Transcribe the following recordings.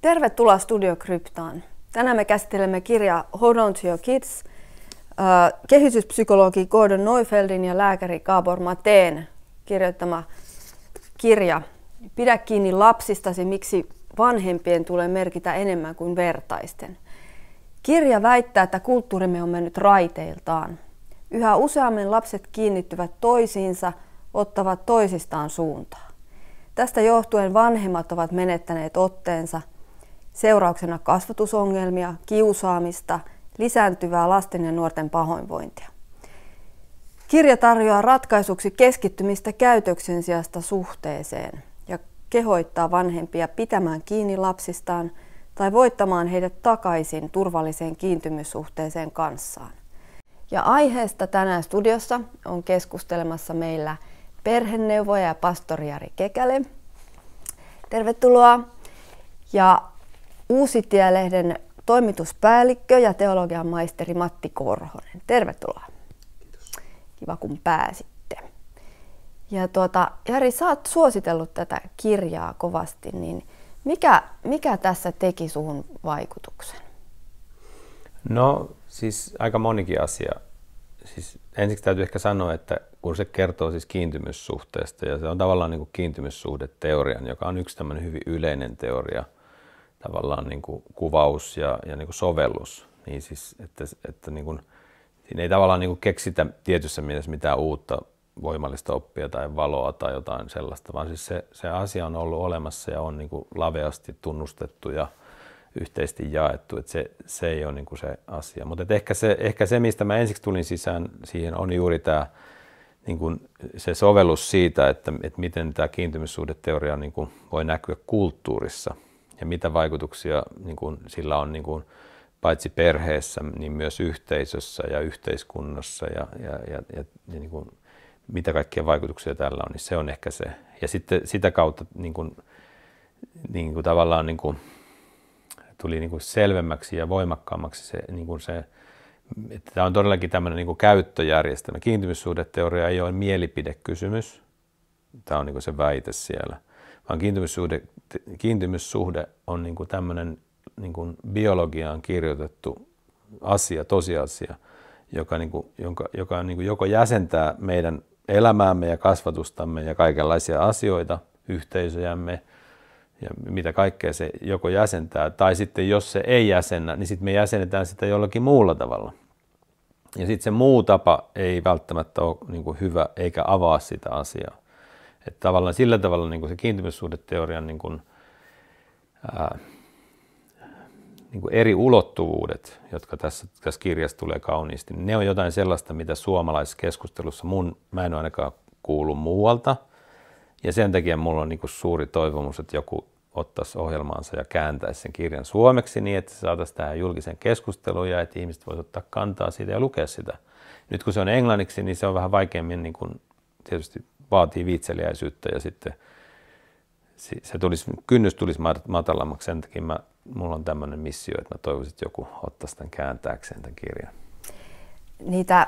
Tervetuloa Studio Kryptaan. Tänään me käsittelemme kirjaa Hold on to your kids – Äh, kehityspsykologi Gordon Neufeldin ja lääkäri Gabor Mateen kirjoittama kirja Pidä kiinni lapsistasi, miksi vanhempien tulee merkitä enemmän kuin vertaisten. Kirja väittää, että kulttuurimme on mennyt raiteiltaan. Yhä useammin lapset kiinnittyvät toisiinsa, ottavat toisistaan suuntaa. Tästä johtuen vanhemmat ovat menettäneet otteensa, seurauksena kasvatusongelmia, kiusaamista – lisääntyvää lasten ja nuorten pahoinvointia. Kirja tarjoaa ratkaisuksi keskittymistä käytöksen sijasta suhteeseen ja kehoittaa vanhempia pitämään kiinni lapsistaan tai voittamaan heidät takaisin turvalliseen kiintymyssuhteeseen kanssaan. Ja aiheesta tänään studiossa on keskustelemassa meillä perheneuvoja ja pastori Jari Kekäle. Tervetuloa. Ja Uusitielehden toimituspäällikkö ja teologian maisteri Matti Korhonen. Tervetuloa. Kiitos. Kiva kun pääsitte. Ja tuota, Jari, sä oot suositellut tätä kirjaa kovasti, niin mikä, mikä tässä teki suhun vaikutuksen? No siis aika monikin asia. Siis ensiksi täytyy ehkä sanoa, että kun se kertoo siis kiintymyssuhteesta ja se on tavallaan niin kuin kiintymyssuhdeteorian, joka on yksi tämmöinen hyvin yleinen teoria – tavallaan niin kuin kuvaus ja, ja niin kuin sovellus. Niin siis, että, että niin kuin, siinä ei tavallaan niin kuin keksitä tietyssä mielessä mitään uutta voimallista oppia tai valoa tai jotain sellaista, vaan siis se, se asia on ollut olemassa ja on niin kuin laveasti tunnustettu ja yhteisesti jaettu, että se, se ei ole niin kuin se asia. Mutta ehkä se, ehkä se, mistä mä ensiksi tulin sisään siihen, on juuri tämä niin kuin se sovellus siitä, että, että miten tämä kiintymyssuhdeteoria niin kuin voi näkyä kulttuurissa – ja mitä vaikutuksia niin kuin, sillä on niin kuin, paitsi perheessä, niin myös yhteisössä ja yhteiskunnassa ja, ja, ja, ja, ja niin kuin, mitä kaikkia vaikutuksia tällä on, niin se on ehkä se. Ja sitten sitä kautta niin kuin, niin kuin tavallaan niin kuin, tuli niin kuin selvemmäksi ja voimakkaammaksi se, niin kuin se että tämä on todellakin tämmöinen niin kuin käyttöjärjestelmä. Kiintymyssuhdeteoria ei ole mielipidekysymys. Tämä on niin kuin se väite siellä vaan kiintymyssuhde, kiintymyssuhde on niin kuin tämmöinen niin kuin biologiaan kirjoitettu asia, tosiasia, joka, niin kuin, jonka, joka niin kuin joko jäsentää meidän elämäämme ja kasvatustamme ja kaikenlaisia asioita, yhteisöjämme ja mitä kaikkea se joko jäsentää, tai sitten jos se ei jäsennä, niin sitten me jäsenetään sitä jollakin muulla tavalla. Ja sitten se muu tapa ei välttämättä ole niin hyvä eikä avaa sitä asiaa. Että tavallaan sillä tavalla niin kuin se kiintymyssuhdeteorian niin kuin, ää, niin kuin eri ulottuvuudet, jotka tässä, tässä kirjassa tulee kauniisti, niin ne on jotain sellaista, mitä suomalaiskeskustelussa mun, mä en ole ainakaan kuullut muualta. Ja sen takia mulla on niin kuin suuri toivomus, että joku ottaisi ohjelmaansa ja kääntäisi sen kirjan suomeksi niin, että saataisiin tähän julkisen keskusteluun ja että ihmiset voisivat ottaa kantaa siitä ja lukea sitä. Nyt kun se on englanniksi, niin se on vähän vaikeammin niin kuin tietysti vaatii viitseliäisyyttä ja sitten se tulisi, kynnys tulisi matalammaksi. Sen takia mä, mulla on tämmöinen missio, että mä toivoisin, että joku ottaisi tämän kääntääkseen tämän kirjan. Niitä,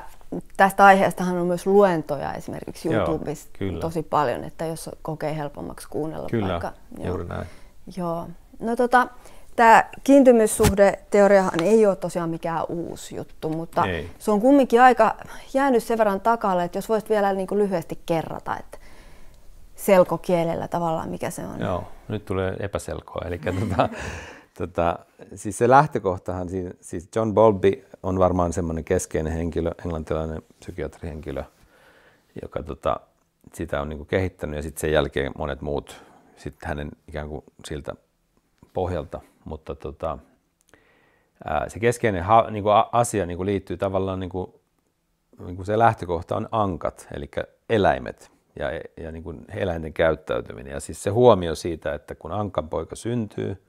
tästä aiheestahan on myös luentoja esimerkiksi YouTubessa Joo, tosi paljon, että jos kokee helpommaksi kuunnella. Kyllä, vaikka, juuri joo. näin. Joo. No tota, tämä kiintymyssuhdeteoriahan ei ole tosiaan mikään uusi juttu, mutta ei. se on kumminkin aika jäänyt sen verran takalle, että jos voisit vielä niin kuin lyhyesti kerrata, että selkokielellä tavallaan, mikä se on. Joo, nyt tulee epäselkoa. Eli tuota, tuota, siis se lähtökohtahan, siis John Bolby on varmaan semmoinen keskeinen henkilö, englantilainen psykiatrihenkilö, joka tuota, sitä on niin kuin kehittänyt ja sitten sen jälkeen monet muut sitten hänen ikään kuin siltä pohjalta mutta tota, ää, se keskeinen ha, niin kuin asia niin kuin liittyy tavallaan, niin kuin, niin kuin se lähtökohta on ankat, eli eläimet ja, ja niin kuin eläinten käyttäytyminen. Ja siis se huomio siitä, että kun ankan poika syntyy,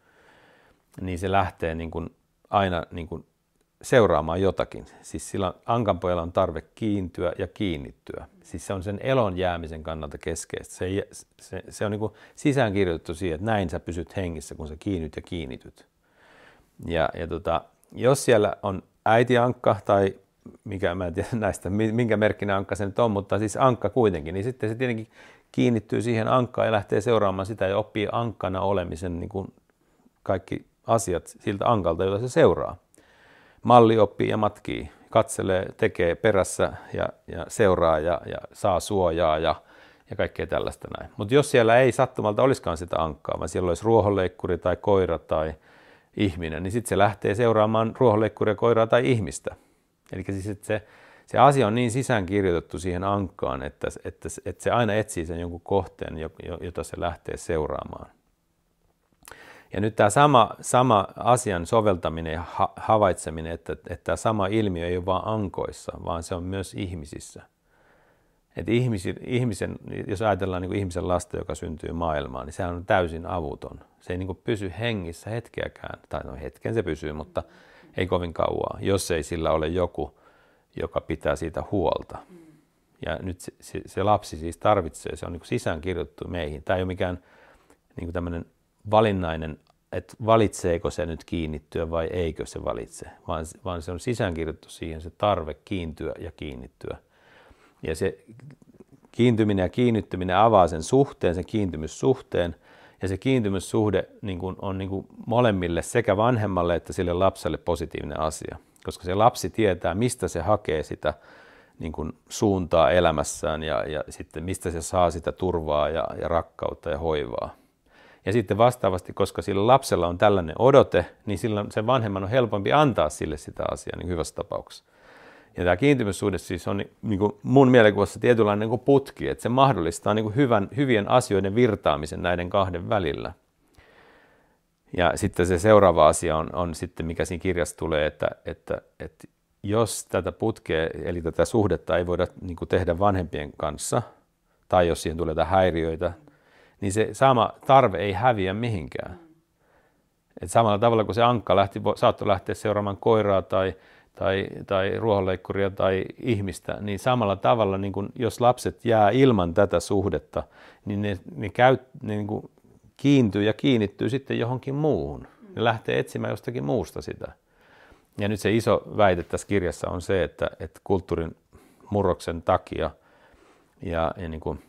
niin se lähtee niin kuin aina niin kuin seuraamaan jotakin. Siis sillä ankanpojalla on tarve kiintyä ja kiinnittyä. Siis se on sen elon jäämisen kannalta keskeistä. Se, se, se on niin sisäänkirjoitettu siihen, että näin sä pysyt hengissä, kun sä kiinnyt ja kiinnityt. Ja, ja tota, jos siellä on ankka tai mikä, mä en tiedä näistä, minkä merkkinä ankka se nyt on, mutta siis ankka kuitenkin, niin sitten se tietenkin kiinnittyy siihen ankkaan ja lähtee seuraamaan sitä ja oppii ankkana olemisen niin kuin kaikki asiat siltä ankalta, jota se seuraa malli oppii ja matkii, katselee, tekee perässä ja, ja seuraa ja, ja saa suojaa ja, ja kaikkea tällaista näin. Mutta jos siellä ei sattumalta olisikaan sitä ankkaa, vaan siellä olisi ruohonleikkuri tai koira tai ihminen, niin sitten se lähtee seuraamaan ruohonleikkuria, koiraa tai ihmistä. Eli siis, että se, se asia on niin sisäänkirjoitettu siihen ankkaan, että, että, että se aina etsii sen jonkun kohteen, jota se lähtee seuraamaan. Ja nyt tämä sama, sama asian soveltaminen ja ha- havaitseminen, että, että tämä sama ilmiö ei ole vain ankoissa, vaan se on myös ihmisissä. Et ihmisi, ihmisen, jos ajatellaan niin ihmisen lasta, joka syntyy maailmaan, niin sehän on täysin avuton. Se ei niin pysy hengissä hetkeäkään, tai no hetken se pysyy, mutta ei kovin kauaa, jos ei sillä ole joku, joka pitää siitä huolta. Ja nyt se, se, se lapsi siis tarvitsee, se on niin sisäänkirjoitettu meihin. Tämä ei ole mikään niin tämmöinen valinnainen, että valitseeko se nyt kiinnittyä vai eikö se valitse, vaan, vaan se on sisäänkirjoitettu siihen se tarve kiintyä ja kiinnittyä. Ja se kiintyminen ja kiinnittyminen avaa sen suhteen, sen kiintymyssuhteen, ja se kiintymyssuhde niin kuin, on niin kuin molemmille, sekä vanhemmalle että sille lapselle positiivinen asia, koska se lapsi tietää, mistä se hakee sitä niin kuin suuntaa elämässään ja, ja sitten mistä se saa sitä turvaa ja, ja rakkautta ja hoivaa. Ja sitten vastaavasti, koska sillä lapsella on tällainen odote, niin silloin sen vanhemman on helpompi antaa sille sitä asiaa niin hyvässä tapauksessa. Ja tämä kiintymyssuhde siis on niin kuin mun mielikuvassa tietynlainen niin kuin putki, että se mahdollistaa niin kuin hyvän, hyvien asioiden virtaamisen näiden kahden välillä. Ja sitten se seuraava asia on, on sitten, mikä siinä kirjassa tulee, että, että, että jos tätä putkea, eli tätä suhdetta ei voida niin tehdä vanhempien kanssa, tai jos siihen tulee häiriöitä niin se sama tarve ei häviä mihinkään. Et samalla tavalla kuin se ankka lähti, saattoi lähteä seuraamaan koiraa tai, tai, tai ruohonleikkuria tai ihmistä, niin samalla tavalla, niin kun, jos lapset jää ilman tätä suhdetta, niin ne, ne, käy, ne niin kun kiintyy ja kiinnittyy sitten johonkin muuhun. Ne lähtee etsimään jostakin muusta sitä. Ja nyt se iso väite tässä kirjassa on se, että, että kulttuurin murroksen takia ja, ja niin kuin,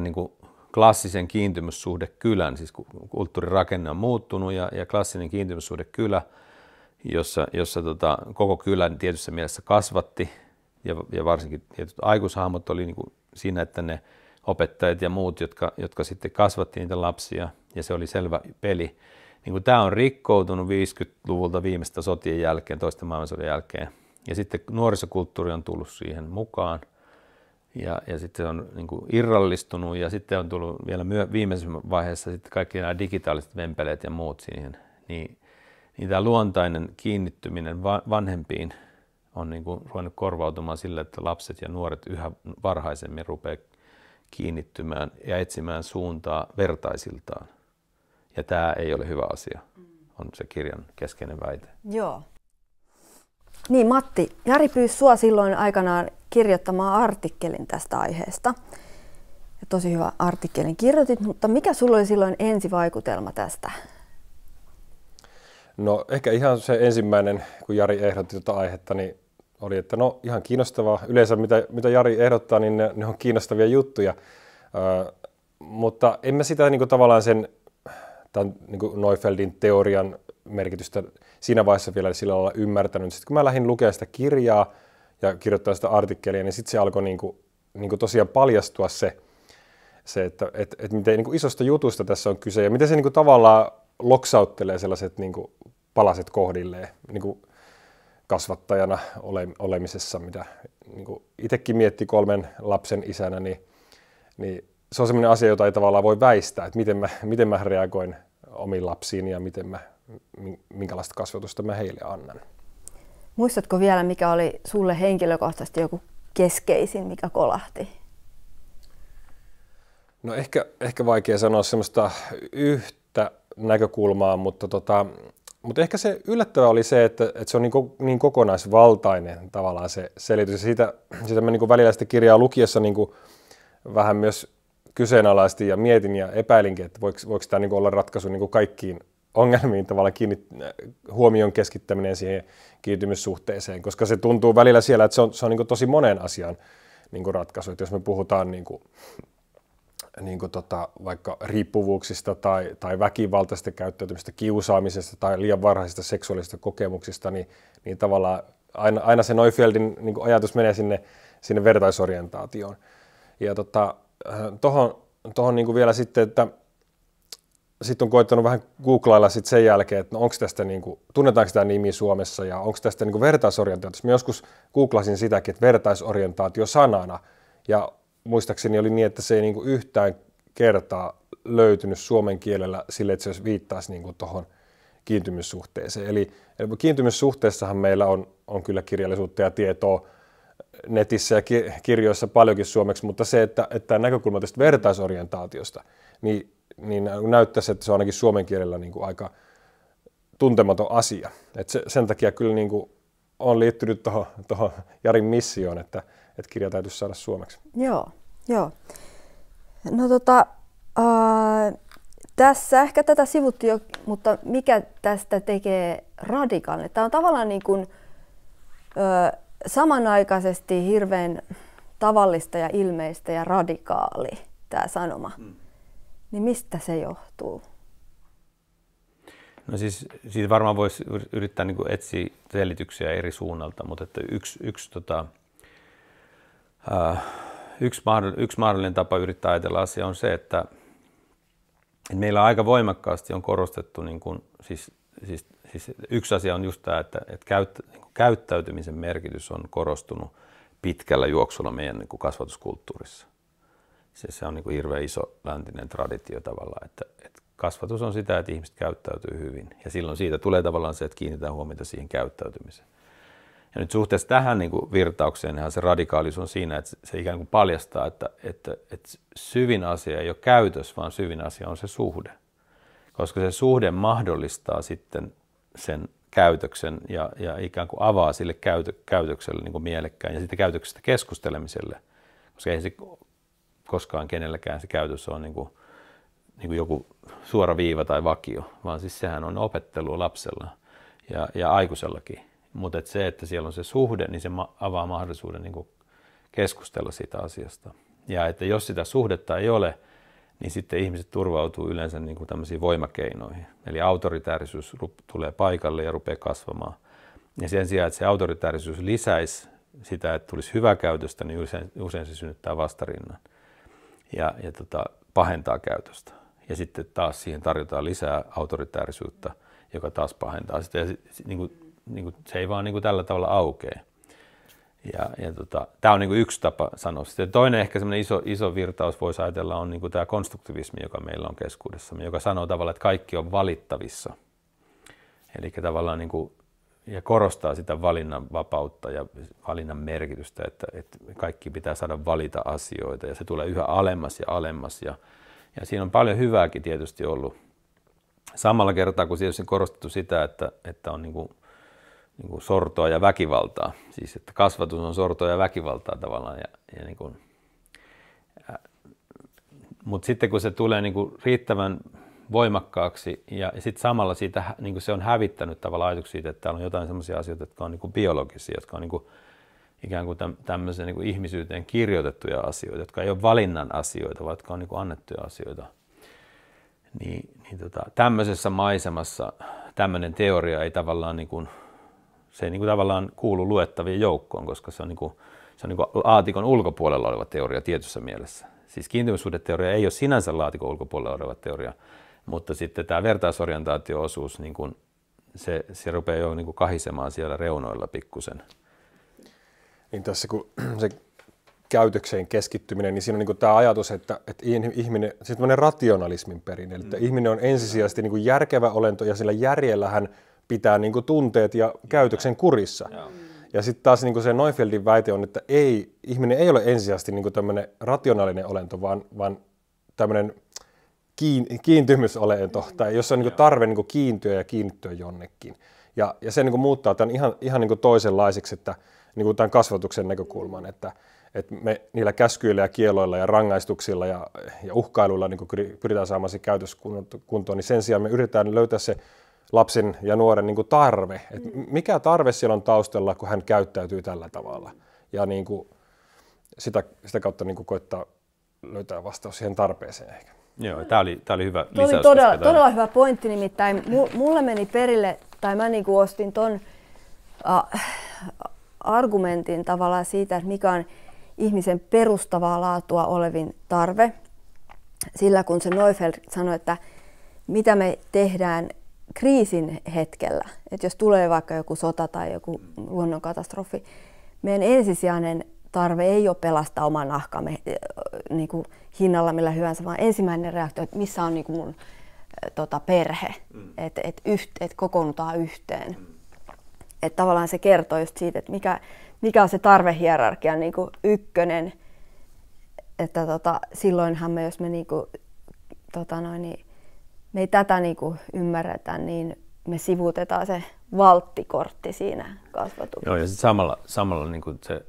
niin kuin klassisen kiintymyssuhde kylän, siis kulttuurirakenne on muuttunut ja, ja klassinen kiintymyssuhde kylä, jossa, jossa tota, koko kylän tietyssä mielessä kasvatti ja, ja varsinkin tietyt aikuishahmot oli niin kuin siinä, että ne opettajat ja muut, jotka, jotka sitten kasvatti niitä lapsia ja se oli selvä peli. Niin kuin tämä on rikkoutunut 50-luvulta viimeistä sotien jälkeen, toisten maailmansodan jälkeen. Ja sitten nuorisokulttuuri on tullut siihen mukaan – ja, ja sitten se on niin kuin irrallistunut ja sitten on tullut vielä myö, viimeisessä vaiheessa sitten kaikki nämä digitaaliset vempeleet ja muut siihen. Niin, niin tämä luontainen kiinnittyminen va, vanhempiin on niin kuin ruvennut korvautumaan sillä, että lapset ja nuoret yhä varhaisemmin rupeaa kiinnittymään ja etsimään suuntaa vertaisiltaan. Ja tämä ei ole hyvä asia, on se kirjan keskeinen väite. Joo. Niin Matti, Jari pyysi sua silloin aikanaan kirjoittamaan artikkelin tästä aiheesta. Ja tosi hyvä artikkelin kirjoitit, mutta mikä sulla oli silloin ensivaikutelma tästä? No ehkä ihan se ensimmäinen, kun Jari ehdotti tuota aihetta, niin oli, että no ihan kiinnostavaa. Yleensä mitä, mitä Jari ehdottaa, niin ne, ne on kiinnostavia juttuja. Ö, mutta en mä sitä niin kuin, tavallaan sen tämän niin kuin Neufeldin teorian merkitystä siinä vaiheessa vielä sillä lailla ymmärtänyt. Sitten kun mä lähdin lukea sitä kirjaa ja kirjoittaa sitä artikkelia, niin sitten se alkoi niin kuin, niin kuin tosiaan paljastua se, se että et, et miten niin kuin isosta jutusta tässä on kyse ja miten se niin kuin tavallaan loksauttelee sellaiset niin kuin palaset kohdilleen niin kuin kasvattajana ole, olemisessa, mitä niin kuin itsekin mietti kolmen lapsen isänä, niin, niin se on sellainen asia, jota ei tavallaan voi väistää, että miten mä, miten mä reagoin omiin lapsiin ja miten mä minkälaista kasvatusta mä heille annan. Muistatko vielä, mikä oli sulle henkilökohtaisesti joku keskeisin, mikä kolahti? No ehkä, ehkä vaikea sanoa semmoista yhtä näkökulmaa, mutta, tota, mutta ehkä se yllättävä oli se, että, että se on niin, ko, niin kokonaisvaltainen tavallaan se selitys. siitä, siitä, mä niin välillä sitä kirjaa lukiessa niin vähän myös kyseenalaisti ja mietin ja epäilinkin, että voiko, voiko tämä niin olla ratkaisu niin kaikkiin ongelmiin tavalla kiinni, huomion keskittäminen siihen kiintymyssuhteeseen, koska se tuntuu välillä siellä, että se on, se on niin tosi monen asian niin ratkaisu. Että jos me puhutaan niin kuin, niin kuin tota, vaikka riippuvuuksista tai, tai väkivaltaista käyttäytymistä, kiusaamisesta tai liian varhaisista seksuaalisista kokemuksista, niin, niin tavallaan aina, aina se Neufeldin niin ajatus menee sinne, sinne vertaisorientaatioon. Ja tota, tuohon äh, tohon niin vielä sitten, että sitten on koittanut vähän googlailla sit sen jälkeen, että no onko tästä, niin kuin, tunnetaanko tämä nimi Suomessa ja onko tästä niin vertaisorientaatio. Mä joskus googlasin sitäkin, että vertaisorientaatio sanana ja muistaakseni oli niin, että se ei niin yhtään kertaa löytynyt suomen kielellä sille, että se viittaisi niin tuohon kiintymyssuhteeseen. Eli, eli kiintymyssuhteessahan meillä on, on kyllä kirjallisuutta ja tietoa netissä ja kirjoissa paljonkin suomeksi, mutta se, että, että näkökulma tästä vertaisorientaatiosta, niin niin näyttäisi, että se on ainakin suomen kielellä niin kuin aika tuntematon asia. Et se, sen takia kyllä niin kuin on liittynyt tuohon Jarin missioon, että, että kirja täytyisi saada suomeksi. Joo, joo. No tota, äh, tässä ehkä tätä sivutti, jo, mutta mikä tästä tekee radikaalinen? Tämä on tavallaan niin kuin, ö, samanaikaisesti hirveän tavallista ja ilmeistä ja radikaali tämä sanoma. Mm niin mistä se johtuu? No siis siitä varmaan voisi yrittää niin kuin etsiä selityksiä eri suunnalta, mutta että yksi, yksi, tota, äh, yksi, mahdollinen, yksi mahdollinen tapa yrittää ajatella asia on se, että, että meillä aika voimakkaasti on korostettu, niin kuin, siis, siis, siis yksi asia on just tämä, että, että käyttä, niin kuin käyttäytymisen merkitys on korostunut pitkällä juoksulla meidän niin kuin kasvatuskulttuurissa se, se on niin kuin hirveän iso läntinen traditio tavallaan, että, että kasvatus on sitä, että ihmiset käyttäytyy hyvin. Ja silloin siitä tulee tavallaan se, että kiinnitetään huomiota siihen käyttäytymiseen. Ja nyt suhteessa tähän niin kuin virtaukseen se radikaalisuus on siinä, että se ikään kuin paljastaa, että, että, että syvin asia ei ole käytös, vaan syvin asia on se suhde. Koska se suhde mahdollistaa sitten sen käytöksen ja, ja ikään kuin avaa sille käytö, käytökselle niin kuin mielekkään ja siitä käytöksestä keskustelemiselle. Koska ei se koskaan kenelläkään se käytössä on niin kuin, niin kuin joku suora viiva tai vakio, vaan siis sehän on opettelu lapsella ja, ja aikuisellakin. Mutta et se, että siellä on se suhde, niin se ma- avaa mahdollisuuden niin kuin keskustella siitä asiasta. Ja että jos sitä suhdetta ei ole, niin sitten ihmiset turvautuu yleensä niin kuin tämmöisiin voimakeinoihin. Eli autoritäärisuus tulee paikalle ja rupeaa kasvamaan. Ja sen sijaan, että se autoritäärisuus lisäisi sitä, että tulisi hyvää käytöstä, niin usein, usein se synnyttää vastarinnan ja, ja tota, pahentaa käytöstä. Ja sitten taas siihen tarjotaan lisää autoritäärisyyttä, joka taas pahentaa sitä. Ja, niin kuin, niin kuin, niinku, se ei vaan niin kuin tällä tavalla aukee. Ja, ja tota, tämä on niin kuin yksi tapa sanoa. sitä. toinen ehkä semmoinen iso, iso virtaus voisi ajatella on niin kuin tämä konstruktivismi, joka meillä on keskuudessamme, joka sanoo tavallaan, että kaikki on valittavissa. Eli tavallaan niin kuin ja korostaa sitä valinnan vapautta ja valinnan merkitystä, että, että kaikki pitää saada valita asioita ja se tulee yhä alemmas ja alemmas ja, ja siinä on paljon hyvääkin tietysti ollut. Samalla kertaa kun siellä on korostettu sitä, että, että on niin kuin, niin kuin sortoa ja väkivaltaa, siis että kasvatus on sortoa ja väkivaltaa tavallaan ja, ja niin kuin, mutta sitten kun se tulee niin kuin riittävän voimakkaaksi ja sitten samalla siitä, niin se on hävittänyt tavallaan ajatuksia siitä, että täällä on jotain sellaisia asioita, jotka on niin biologisia, jotka on niin kuin ikään kuin tämmöisen niin kuin ihmisyyteen kirjoitettuja asioita, jotka ei ole valinnan asioita, vaan jotka on niin kuin annettuja asioita. Niin, niin tota, tämmöisessä maisemassa tämmöinen teoria ei tavallaan, niin kuin, se ei niin kuin tavallaan kuulu luettavien joukkoon, koska se on, niin kuin, se on niin kuin laatikon ulkopuolella oleva teoria tietyssä mielessä. Siis kiintymyssuhdeteoria ei ole sinänsä laatikon ulkopuolella oleva teoria, mutta sitten tämä vertaisorientaatio-osuus, niin kun se, se rupeaa jo niin kuin kahisemaan siellä reunoilla pikkusen. Niin tässä kun se käytökseen keskittyminen, niin siinä on niin tämä ajatus, että, että ihminen, siis tämmöinen rationalismin perinne, eli että mm. ihminen on ensisijaisesti niin järkevä olento ja sillä järjellä hän pitää niin tunteet ja käytöksen kurissa. Mm. Ja sitten taas niin se Neufeldin väite on, että ei, ihminen ei ole ensisijaisesti niin tämmöinen rationaalinen olento, vaan, vaan tämmöinen kiin, kiintymysolento, tai jossa on niin tarve niin kiintyä ja kiinnittyä jonnekin. Ja, ja se niin muuttaa tämän ihan, ihan niin toisenlaiseksi, että niin tämän kasvatuksen näkökulman, että, että me niillä käskyillä ja kieloilla ja rangaistuksilla ja, ja uhkailuilla niin pyritään saamaan se käytös kuntoon, niin sen sijaan me yritetään löytää se lapsen ja nuoren niin tarve, että mm. mikä tarve siellä on taustalla, kun hän käyttäytyy tällä tavalla. Ja niin kuin sitä, sitä kautta niin kuin koittaa löytää vastaus siihen tarpeeseen ehkä. Joo, tämä oli, tää oli hyvä lisäys. Tämä oli todella, todella hyvä pointti, nimittäin mulle meni perille, tai mä kuin niinku ostin ton äh, argumentin tavallaan siitä, että mikä on ihmisen perustavaa laatua olevin tarve. Sillä kun se Neufeld sanoi, että mitä me tehdään kriisin hetkellä, että jos tulee vaikka joku sota tai joku luonnonkatastrofi, meidän ensisijainen tarve ei ole pelastaa omaa nahkamme eh, niin kuin hinnalla millä hyvänsä, vaan ensimmäinen reaktio, että missä on niin kuin mun eh, tota, perhe, mm. että et yht, et kokoonnutaan yhteen. Mm. Et tavallaan se kertoo just siitä, että mikä, mikä on se tarvehierarkia niin kuin ykkönen, että tota, silloinhan me, jos me, niin kuin, tota noin, niin, me ei tätä niin kuin ymmärretä, niin me sivuutetaan se valttikortti siinä kasvatuksessa. Joo, ja sitten samalla, samalla niin kuin se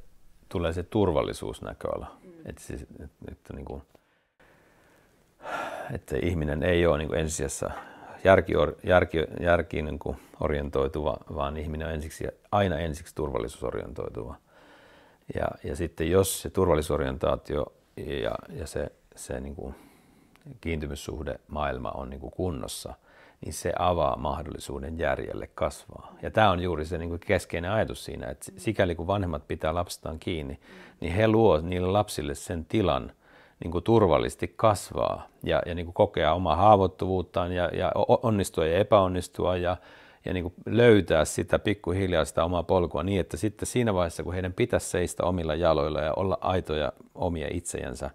tulee se turvallisuusnäköala. Mm. Että, siis, että, että, niin kuin, että ihminen ei ole niin kuin ensisijassa järki, järki, järkiin niin kuin orientoituva, vaan ihminen on ensiksi, aina ensiksi turvallisuusorientoituva. Ja, ja sitten jos se turvallisuusorientaatio ja, ja se, se niin kuin kiintymyssuhde maailma on niin kuin kunnossa – niin se avaa mahdollisuuden järjelle kasvaa. Ja tämä on juuri se niin keskeinen ajatus siinä, että sikäli kun vanhemmat pitää lapsistaan kiinni, niin he luo niille lapsille sen tilan niin kuin turvallisesti kasvaa ja, ja niin kuin kokea omaa haavoittuvuuttaan ja, ja onnistua ja epäonnistua ja, ja niin kuin löytää sitä pikkuhiljaa sitä omaa polkua niin, että sitten siinä vaiheessa, kun heidän pitäisi seistä omilla jaloilla ja olla aitoja omia itsejänsä,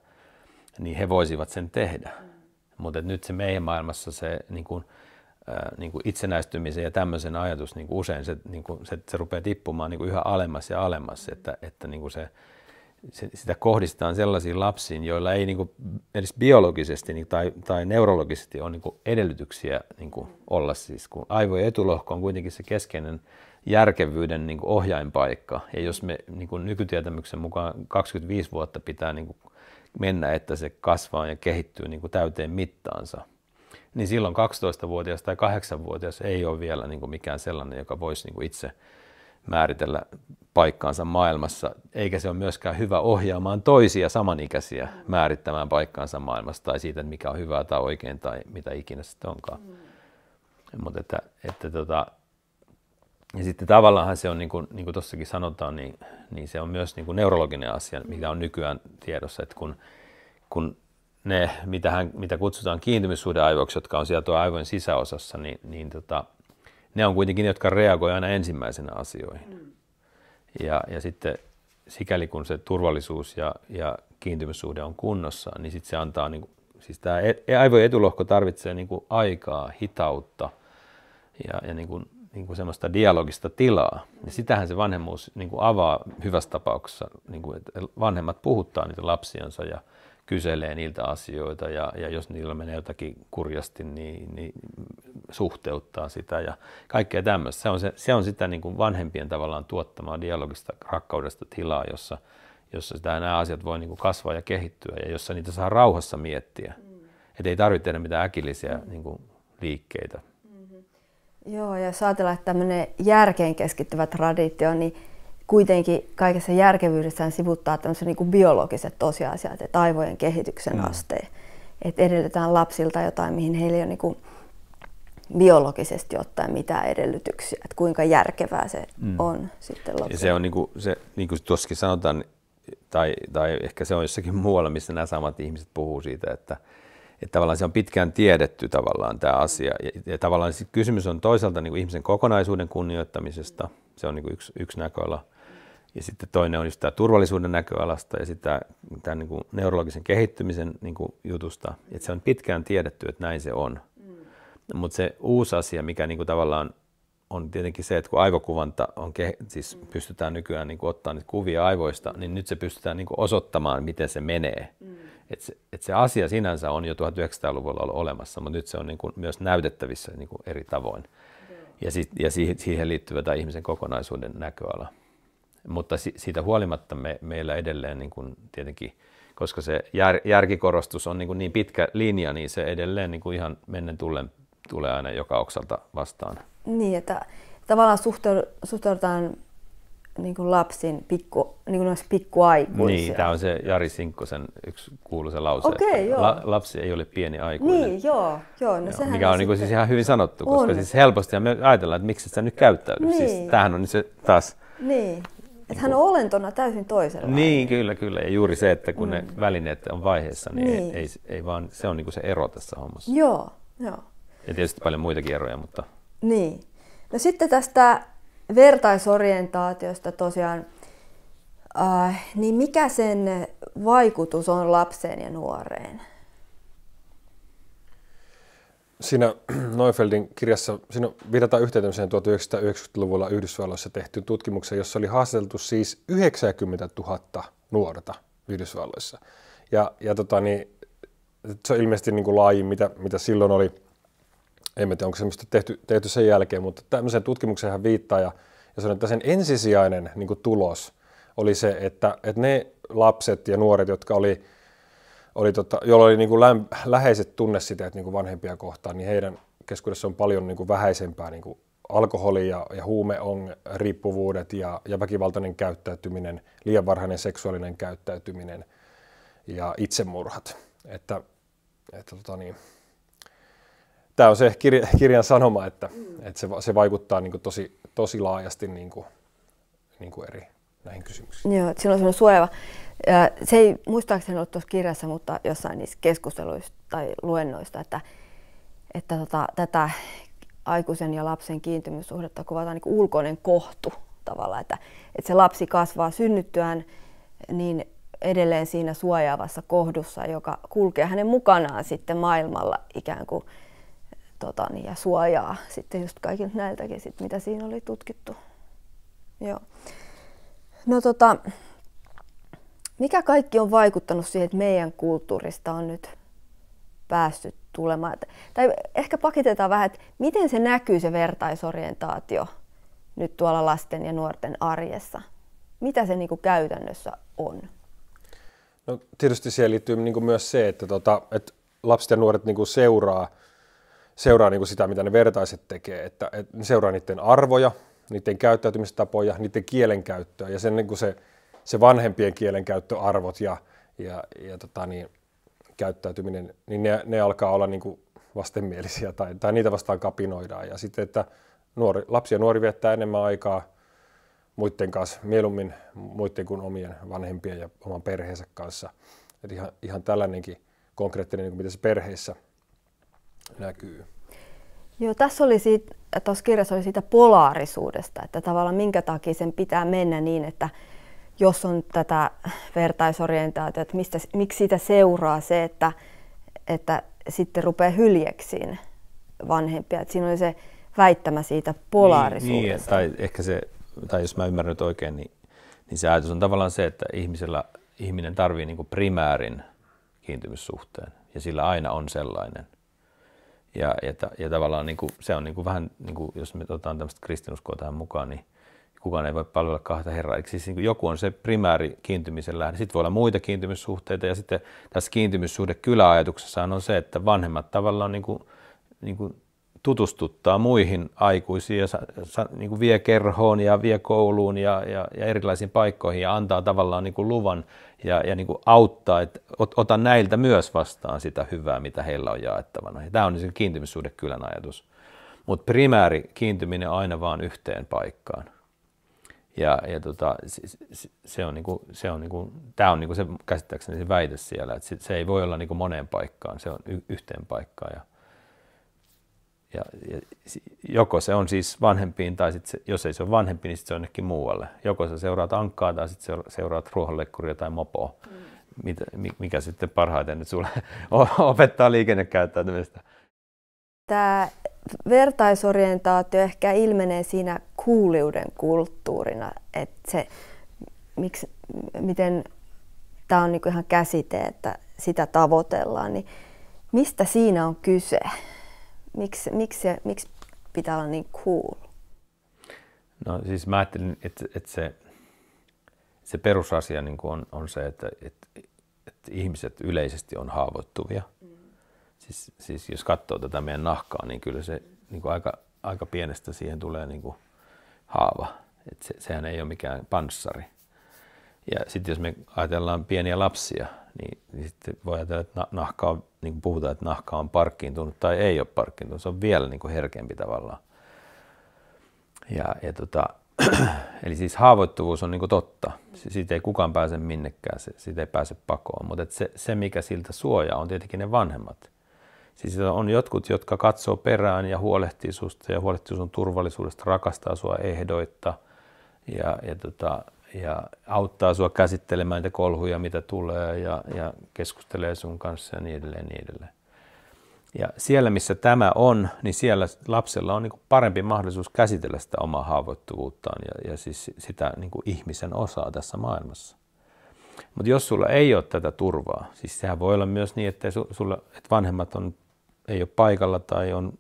niin he voisivat sen tehdä. Mutta nyt se meidän maailmassa se niin kuin, niin kuin itsenäistymisen ja tämmöisen ajatus niin kuin usein se, niin kuin, se, se rupeaa tippumaan niin kuin yhä alemmas ja alemmas, että, että niin kuin se, se, sitä kohdistetaan sellaisiin lapsiin, joilla ei niin kuin edes biologisesti niin, tai, tai neurologisesti ole niin kuin edellytyksiä niin kuin olla. Siis, kun aivojen etulohko on kuitenkin se keskeinen järkevyyden niin kuin ohjainpaikka. Ja jos me niin kuin nykytietämyksen mukaan 25 vuotta pitää niin kuin mennä, että se kasvaa ja kehittyy niin kuin täyteen mittaansa – niin silloin 12-vuotias tai 8-vuotias ei ole vielä niin kuin mikään sellainen, joka voisi niin kuin itse määritellä paikkaansa maailmassa, eikä se ole myöskään hyvä ohjaamaan toisia samanikäisiä määrittämään paikkaansa maailmassa tai siitä, mikä on hyvää tai oikein tai mitä ikinä sitten onkaan. Mm. Mutta että, että tota, ja sitten tavallaan se on, niin kuin, niin kuin tuossakin sanotaan, niin, niin se on myös niin kuin neurologinen asia, mikä on nykyään tiedossa, että kun, kun ne, mitä, hän, mitä kutsutaan kiintymyssuhdeaivoiksi, jotka on siellä tuo aivojen sisäosassa, niin, niin tota, ne on kuitenkin ne, jotka reagoivat aina ensimmäisenä asioihin. Mm. Ja, ja sitten sikäli kun se turvallisuus ja, ja kiintymyssuhde on kunnossa, niin sitten se antaa, niin kuin, siis tämä e, e, aivojen etulohko tarvitsee niin kuin aikaa, hitautta ja, ja niin kuin, niin kuin semmoista dialogista tilaa. Ja mm. sitähän se vanhemmuus niin kuin avaa hyvässä tapauksessa, niin kuin, että vanhemmat puhuttaa niitä lapsiansa ja kyselee niiltä asioita ja, ja jos niillä menee jotakin kurjasti, niin, niin suhteuttaa sitä ja kaikkea tämmöistä. Se on, se, se on sitä niin kuin vanhempien tavallaan tuottamaa dialogista rakkaudesta tilaa, jossa, jossa sitä, nämä asiat voi niin kuin kasvaa ja kehittyä ja jossa niitä saa rauhassa miettiä. Mm. Että ei tarvitse tehdä mitään äkillisiä mm. niin kuin, liikkeitä. Mm-hmm. Joo, ja jos ajatellaan, että tämmöinen järkeen keskittyvä traditio, niin kuitenkin kaikessa järkevyydessään sivuttaa tämmöiset niin biologiset tosiasiat, että aivojen kehityksen mm. aste, Että edellytetään lapsilta jotain, mihin heillä ei ole niin kuin biologisesti ottaen mitään edellytyksiä, että kuinka järkevää se mm. on sitten lopulta. Ja se on niin kuin, se, niin kuin tuossakin sanotaan, tai, tai ehkä se on jossakin muualla, missä nämä samat ihmiset puhuu siitä, että, että tavallaan se on pitkään tiedetty tavallaan tämä asia. Ja, ja tavallaan kysymys on toisaalta niin kuin ihmisen kokonaisuuden kunnioittamisesta, se on niin kuin yksi, yksi näköala. Ja sitten toinen on just tämä turvallisuuden näköalasta ja sitä, tämän niin kuin neurologisen kehittymisen niin kuin jutusta. Että se on pitkään tiedetty, että näin se on. Mm. Mutta se uusi asia, mikä niin kuin tavallaan on tietenkin se, että kun aivokuvanta on, ke- siis mm. pystytään nykyään niin ottaa niitä kuvia aivoista, mm. niin nyt se pystytään niin osoittamaan, miten se menee. Mm. Et se, et se asia sinänsä on jo 1900-luvulla ollut olemassa, mutta nyt se on niin kuin myös näytettävissä niin kuin eri tavoin. Mm. Ja, sit, ja siihen, siihen liittyvä tämä ihmisen kokonaisuuden näköala. Mm. Mutta siitä huolimatta me, meillä edelleen niin kuin tietenkin, koska se jär, järkikorostus on niin, kuin niin pitkä linja, niin se edelleen niin kuin ihan mennen tullen tulee aina joka oksalta vastaan. Niin, että tavallaan suhtaudutaan niin kuin lapsin pikku, niin kuin pikkuaikuisia. Niin, tämä on se Jari Sinkkosen yksi kuuluisa lause, okay, että la, lapsi ei ole pieni aikuinen. Niin, joo. joo, no joo mikä on niin kuin siis ihan hyvin sanottu, on. koska siis helposti me ajatellaan, että miksi sä nyt käyttäydy. Siis niin. Siis tämähän on niin se taas niin. Että hän on olentona täysin toisella. Niin, kyllä, kyllä. Ja juuri se, että kun mm. ne välineet on vaiheessa, niin, niin. Ei, ei, ei vaan, se on niinku se ero tässä hommassa. Joo, joo. Ja tietysti paljon muitakin eroja, mutta... Niin. No sitten tästä vertaisorientaatiosta tosiaan, äh, niin mikä sen vaikutus on lapseen ja nuoreen? siinä Neufeldin kirjassa siinä viitataan yhteen 1990-luvulla Yhdysvalloissa tehtyyn tutkimukseen, jossa oli haastateltu siis 90 000 nuorta Yhdysvalloissa. Ja, ja tota, niin, se on ilmeisesti niin kuin laajin, mitä, mitä silloin oli. En tiedä, onko semmoista tehty, tehty sen jälkeen, mutta tämmöiseen tutkimukseen hän viittaa ja, ja sanoo, että sen ensisijainen niin kuin tulos oli se, että, että ne lapset ja nuoret, jotka olivat oli tota, jolla oli niin kuin lämp- läheiset tunnesiteet niin kuin vanhempia kohtaan, niin heidän keskuudessa on paljon niin kuin vähäisempää niin kuin alkoholi- ja, ja huumeriippuvuudet ja, ja väkivaltainen käyttäytyminen, liian varhainen seksuaalinen käyttäytyminen ja itsemurhat. Että, että tota niin, tämä on se kirja, kirjan sanoma, että, mm. että se, se vaikuttaa niin kuin tosi, tosi laajasti niin kuin, niin kuin eri, näihin kysymyksiin. Joo, silloin se on suojava. Se ei muistaakseni ollut tuossa kirjassa, mutta jossain niissä keskusteluissa tai luennoista, että, että tota, tätä aikuisen ja lapsen kiintymyssuhdetta kuvataan niin ulkoinen kohtu tavalla, että, että se lapsi kasvaa synnyttyään niin edelleen siinä suojaavassa kohdussa, joka kulkee hänen mukanaan sitten maailmalla ikään kuin tota, niin, ja suojaa sitten just kaikilta näiltäkin, sit, mitä siinä oli tutkittu. Joo. No tota, mikä kaikki on vaikuttanut siihen, että meidän kulttuurista on nyt päässyt tulemaan? Tai ehkä pakitetaan vähän, että miten se näkyy se vertaisorientaatio nyt tuolla lasten ja nuorten arjessa? Mitä se niinku käytännössä on? No, tietysti siihen liittyy niinku myös se, että, tota, että lapset ja nuoret niinku seuraa, seuraa niinku sitä, mitä ne vertaiset tekee. Että, et seuraa niiden arvoja, niiden käyttäytymistapoja, niiden kielenkäyttöä ja sen niin kuin se, se vanhempien kielenkäyttöarvot ja, ja, ja tota niin, käyttäytyminen, niin ne, ne alkaa olla niin kuin vastenmielisiä tai, tai niitä vastaan kapinoidaan. Ja sitten, että nuori, lapsi ja nuori viettää enemmän aikaa muiden kanssa, mieluummin muiden kuin omien vanhempien ja oman perheensä kanssa. Eli ihan, ihan tällainenkin konkreettinen, niin kuin mitä se perheissä näkyy. Joo, tässä oli siitä, tuossa kirjassa oli siitä polaarisuudesta, että tavallaan minkä takia sen pitää mennä niin, että jos on tätä vertaisorientaatiota, että mistä, miksi siitä seuraa se, että, että sitten rupeaa hyljeksiin vanhempia. Että siinä oli se väittämä siitä polaarisuudesta. Niin, niin, tai ehkä se, tai jos mä ymmärrän nyt oikein, niin, niin se ajatus on tavallaan se, että ihmisellä, ihminen tarvii niin primäärin kiintymyssuhteen ja sillä aina on sellainen – ja, ja, ja tavallaan niin kuin, se on niin kuin vähän, niin kuin, jos me otetaan tämmöistä kristinuskoa tähän mukaan, niin kukaan ei voi palvella kahta herraa. Eli siis niin kuin joku on se primääri kiintymisen lähde. Sitten voi olla muita kiintymyssuhteita ja sitten tässä kiintymyssuhde kyläajatuksessa on se, että vanhemmat tavallaan niin kuin, niin kuin tutustuttaa muihin aikuisiin ja sa, sa, niin kuin vie kerhoon ja vie kouluun ja, ja, ja erilaisiin paikkoihin ja antaa tavallaan niin kuin luvan ja, ja niin kuin auttaa, että ot, ota näiltä myös vastaan sitä hyvää, mitä heillä on jaettavana. Ja tämä on niin siis se kiintymyssuhde kylän ajatus. Mutta primääri kiintyminen aina vaan yhteen paikkaan. Ja, ja tota, se, se on, niinku, se on niinku, tämä on niin se käsittääkseni se väite siellä, että se, se ei voi olla niinku moneen paikkaan, se on y- yhteen paikkaan. Ja, ja, ja joko se on siis vanhempiin, tai sit se, jos ei se ole vanhempi, niin sit se on jonnekin muualle. Joko sä seuraat ankkaa, tai sit seuraat ruohonleikkuria tai mopoa. Mm. Mitä, mikä sitten parhaiten nyt sulle opettaa liikennekäyttäytymistä? Tämä vertaisorientaatio ehkä ilmenee siinä kuuliuden kulttuurina, että se, miksi, miten tämä on niinku ihan käsite, että sitä tavoitellaan, niin mistä siinä on kyse? miksi, miksi, miksi pitää olla niin cool? No siis mä ajattelin, että, että se, se perusasia niin on, on se, että, että, että ihmiset yleisesti on haavoittuvia. Mm. Siis, siis jos katsoo tätä meidän nahkaa, niin kyllä se niin kuin aika, aika pienestä siihen tulee niin kuin haava. Et se, sehän ei ole mikään panssari. Ja sitten jos me ajatellaan pieniä lapsia, niin, niin sitten voi ajatella, että nahka on, niin kuin puhutaan, että nahka on parkkiintunut tai ei ole parkkiintunut. Se on vielä niin kuin herkempi tavallaan. Ja, ja tota, eli siis haavoittuvuus on niin kuin totta. Siitä ei kukaan pääse minnekään, siitä ei pääse pakoon. Mutta se, se, mikä siltä suojaa, on tietenkin ne vanhemmat. Siis on jotkut, jotka katsoo perään ja huolehtii susta ja huolehtii sun turvallisuudesta, rakastaa sua ehdoitta. Ja, ja tota, ja auttaa sua käsittelemään niitä kolhuja, mitä tulee ja, ja keskustelee sun kanssa ja niin edelleen, niin edelleen. Ja siellä, missä tämä on, niin siellä lapsella on niin parempi mahdollisuus käsitellä sitä omaa haavoittuvuuttaan ja, ja siis sitä niin ihmisen osaa tässä maailmassa. Mutta jos sulla ei ole tätä turvaa, siis sehän voi olla myös niin, että, sulla, että vanhemmat on, ei ole paikalla tai on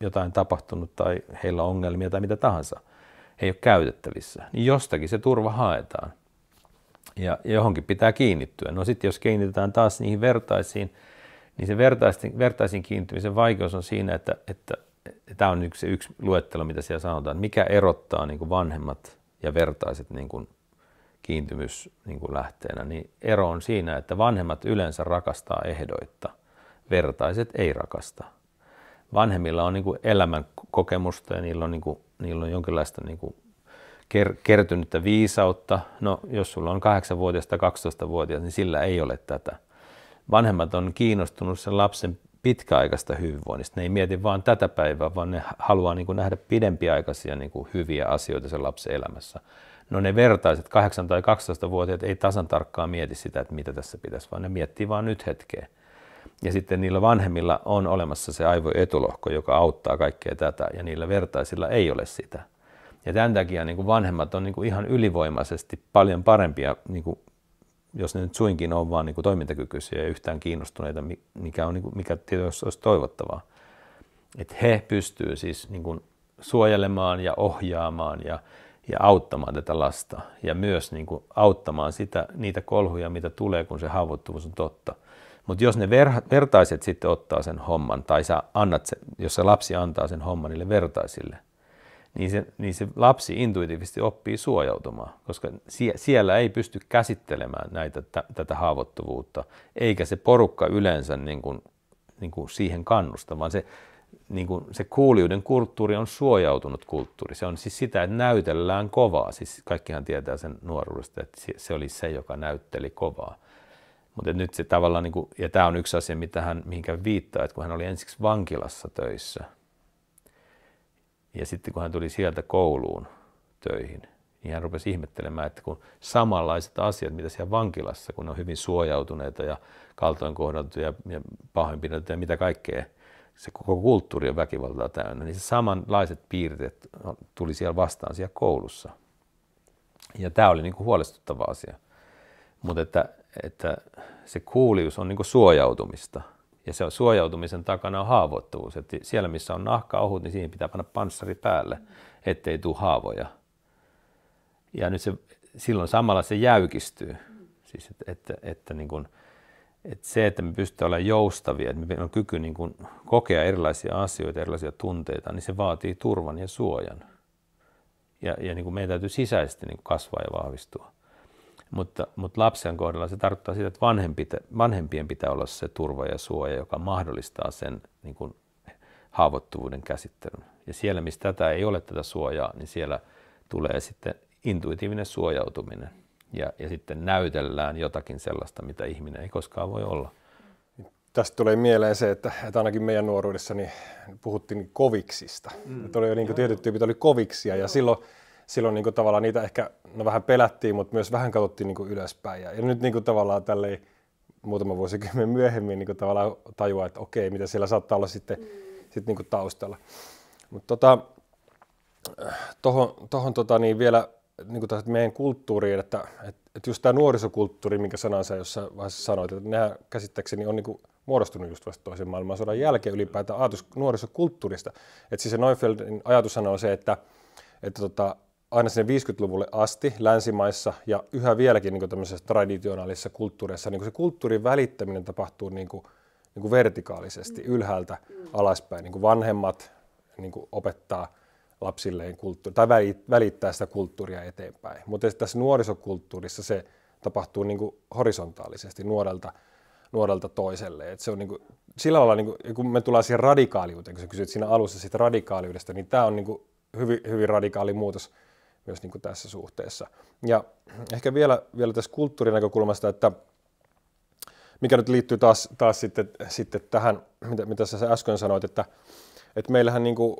jotain tapahtunut tai heillä on ongelmia tai mitä tahansa – ei ole käytettävissä, niin jostakin se turva haetaan. Ja johonkin pitää kiinnittyä. No sitten jos kiinnitetään taas niihin vertaisiin, niin se vertaisin, vertaisin kiinnittymisen vaikeus on siinä, että, että tämä on yksi, yksi luettelo, mitä siellä sanotaan, että mikä erottaa niin kuin vanhemmat ja vertaiset niin kuin kiintymys niin kuin lähteenä, niin ero on siinä, että vanhemmat yleensä rakastaa ehdoitta, vertaiset ei rakasta vanhemmilla on niin kuin elämän kokemusta ja niillä on, niin kuin, niillä on jonkinlaista niin kuin ker- kertynyttä viisautta. No, jos sulla on 8-vuotias tai 12-vuotias, niin sillä ei ole tätä. Vanhemmat on kiinnostunut sen lapsen pitkäaikaista hyvinvoinnista. Ne ei mieti vain tätä päivää, vaan ne haluaa niin kuin nähdä pidempiaikaisia niin kuin hyviä asioita sen lapsen elämässä. No ne vertaiset 8- tai 12-vuotiaat ei tasan tarkkaan mieti sitä, että mitä tässä pitäisi, vaan ne miettii vaan nyt hetkeä. Ja sitten niillä vanhemmilla on olemassa se aivoetulohko, joka auttaa kaikkea tätä, ja niillä vertaisilla ei ole sitä. Ja tämän takia niin kuin vanhemmat on niin kuin ihan ylivoimaisesti paljon parempia, niin kuin, jos ne nyt suinkin on vaan niin kuin toimintakykyisiä ja yhtään kiinnostuneita, mikä, on, niin kuin, mikä tietysti olisi toivottavaa. Että he pystyvät siis niin kuin suojelemaan ja ohjaamaan ja, ja auttamaan tätä lasta. Ja myös niin kuin auttamaan sitä, niitä kolhuja, mitä tulee, kun se haavoittuvuus on totta. Mutta jos ne ver, vertaiset sitten ottaa sen homman, tai sä annat se, jos se lapsi antaa sen homman niille vertaisille, niin se, niin se lapsi intuitiivisesti oppii suojautumaan, koska sie, siellä ei pysty käsittelemään näitä, t- tätä haavoittuvuutta, eikä se porukka yleensä niin kuin, niin kuin siihen kannusta, vaan se, niin kuin se kuuliuden kulttuuri on suojautunut kulttuuri. Se on siis sitä, että näytellään kovaa. Siis kaikkihan tietää sen nuoruudesta, että se oli se, joka näytteli kovaa. Mutta nyt se tavallaan, niin kuin, ja tämä on yksi asia, mitä hän, mihinkä viittaa, että kun hän oli ensiksi vankilassa töissä, ja sitten kun hän tuli sieltä kouluun töihin, niin hän rupesi ihmettelemään, että kun samanlaiset asiat, mitä siellä vankilassa, kun ne on hyvin suojautuneita ja kaltoin ja pahoinpideltuja ja mitä kaikkea, se koko kulttuuri on väkivaltaa täynnä, niin se samanlaiset piirteet tuli siellä vastaan siellä koulussa. Ja tämä oli niin kuin huolestuttava asia. Mutta että että se kuulius on niin suojautumista. Ja se on suojautumisen takana on haavoittuvuus. Että siellä, missä on nahka ohut, niin siihen pitää panna panssari päälle, ettei tule haavoja. Ja nyt se, silloin samalla se jäykistyy. Siis että, että, että niin kuin, että se, että me pystytään olemaan joustavia, että meillä on kyky niin kuin kokea erilaisia asioita, erilaisia tunteita, niin se vaatii turvan ja suojan. Ja, ja niin kuin meidän täytyy sisäisesti niin kuin kasvaa ja vahvistua. Mutta, mutta lapsen kohdalla se tarkoittaa sitä, että vanhempite, vanhempien pitää olla se turva ja suoja, joka mahdollistaa sen niin kuin haavoittuvuuden käsittelyn. Ja siellä, missä tätä ei ole tätä suojaa, niin siellä tulee sitten intuitiivinen suojautuminen. Ja, ja sitten näytellään jotakin sellaista, mitä ihminen ei koskaan voi olla. Tästä tulee mieleen se, että, että ainakin meidän nuoruudessa niin puhuttiin koviksista. Mm. Että oli jo niin tietyt tyypit oli koviksia ja silloin silloin niin kuin tavallaan niitä ehkä no vähän pelättiin, mutta myös vähän katsottiin niin kuin ylöspäin. Ja, ja nyt niin kuin tavallaan tälleen muutama vuosikymmen myöhemmin niin kuin tavallaan tajua, että okei, mitä siellä saattaa olla sitten mm. sitten niin kuin taustalla. Mutta tota, tohon, tohon tota niin vielä niin kuin meidän kulttuuriin, että, että, että just tämä nuorisokulttuuri, minkä sanan sä jossain vaiheessa sanoit, että nehän käsittääkseni on niin kuin muodostunut just vasta toisen maailmansodan jälkeen ylipäätään ajatus nuorisokulttuurista. Että siis se Neufeldin ajatushan on se, että, että tota, aina sinne 50-luvulle asti länsimaissa ja yhä vieläkin niin tämmöisessä traditionaalisessa kulttuurissa niin se kulttuurin välittäminen tapahtuu niin kuin, niin kuin vertikaalisesti mm. ylhäältä mm. alaspäin. Niin kuin vanhemmat niin kuin opettaa lapsilleen kulttuuria tai välittää sitä kulttuuria eteenpäin. Mutta tässä nuorisokulttuurissa se tapahtuu niin kuin horisontaalisesti nuorelta, nuorelta toiselle. Et se on niin kuin, sillä lailla, niin kuin, kun me tullaan siihen radikaaliuteen, kun sä kysyt siinä alussa siitä radikaaliudesta, niin tämä on niin kuin hyvin, hyvin radikaali muutos – myös niin kuin tässä suhteessa. Ja ehkä vielä, vielä tässä kulttuurinäkökulmasta, että mikä nyt liittyy taas, taas sitten, sitten tähän, mitä, mitä sä äsken sanoit, että, että meillähän, niin kuin,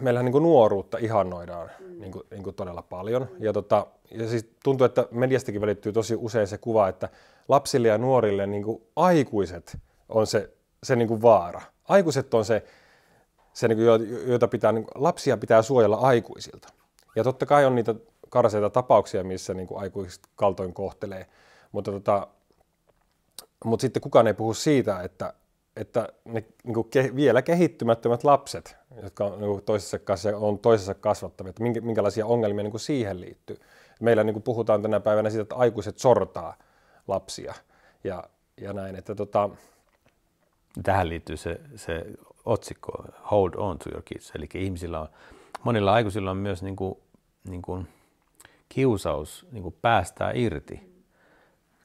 meillähän niin kuin nuoruutta ihannoidaan mm. niin kuin, niin kuin todella paljon. Ja, tota, ja siis tuntuu, että mediastakin välittyy tosi usein se kuva, että lapsille ja nuorille niin kuin aikuiset on se, se niin kuin vaara. Aikuiset on se, se niin kuin, joita pitää, niin kuin, lapsia pitää suojella aikuisilta. Ja totta kai on niitä karseita tapauksia, missä niin kuin aikuiset kaltoin kohtelee, mutta, tota, mutta sitten kukaan ei puhu siitä, että, että ne niin kuin ke, vielä kehittymättömät lapset, jotka on, niin kuin toisessa, on toisessa kasvattavia, että minkälaisia ongelmia niin kuin siihen liittyy. Meillä niin kuin puhutaan tänä päivänä siitä, että aikuiset sortaa lapsia ja, ja näin. Että tota... Tähän liittyy se, se otsikko Hold on to your kids, eli ihmisillä on monilla aikuisilla on myös niin kuin, niin kuin kiusaus niin kuin päästää irti,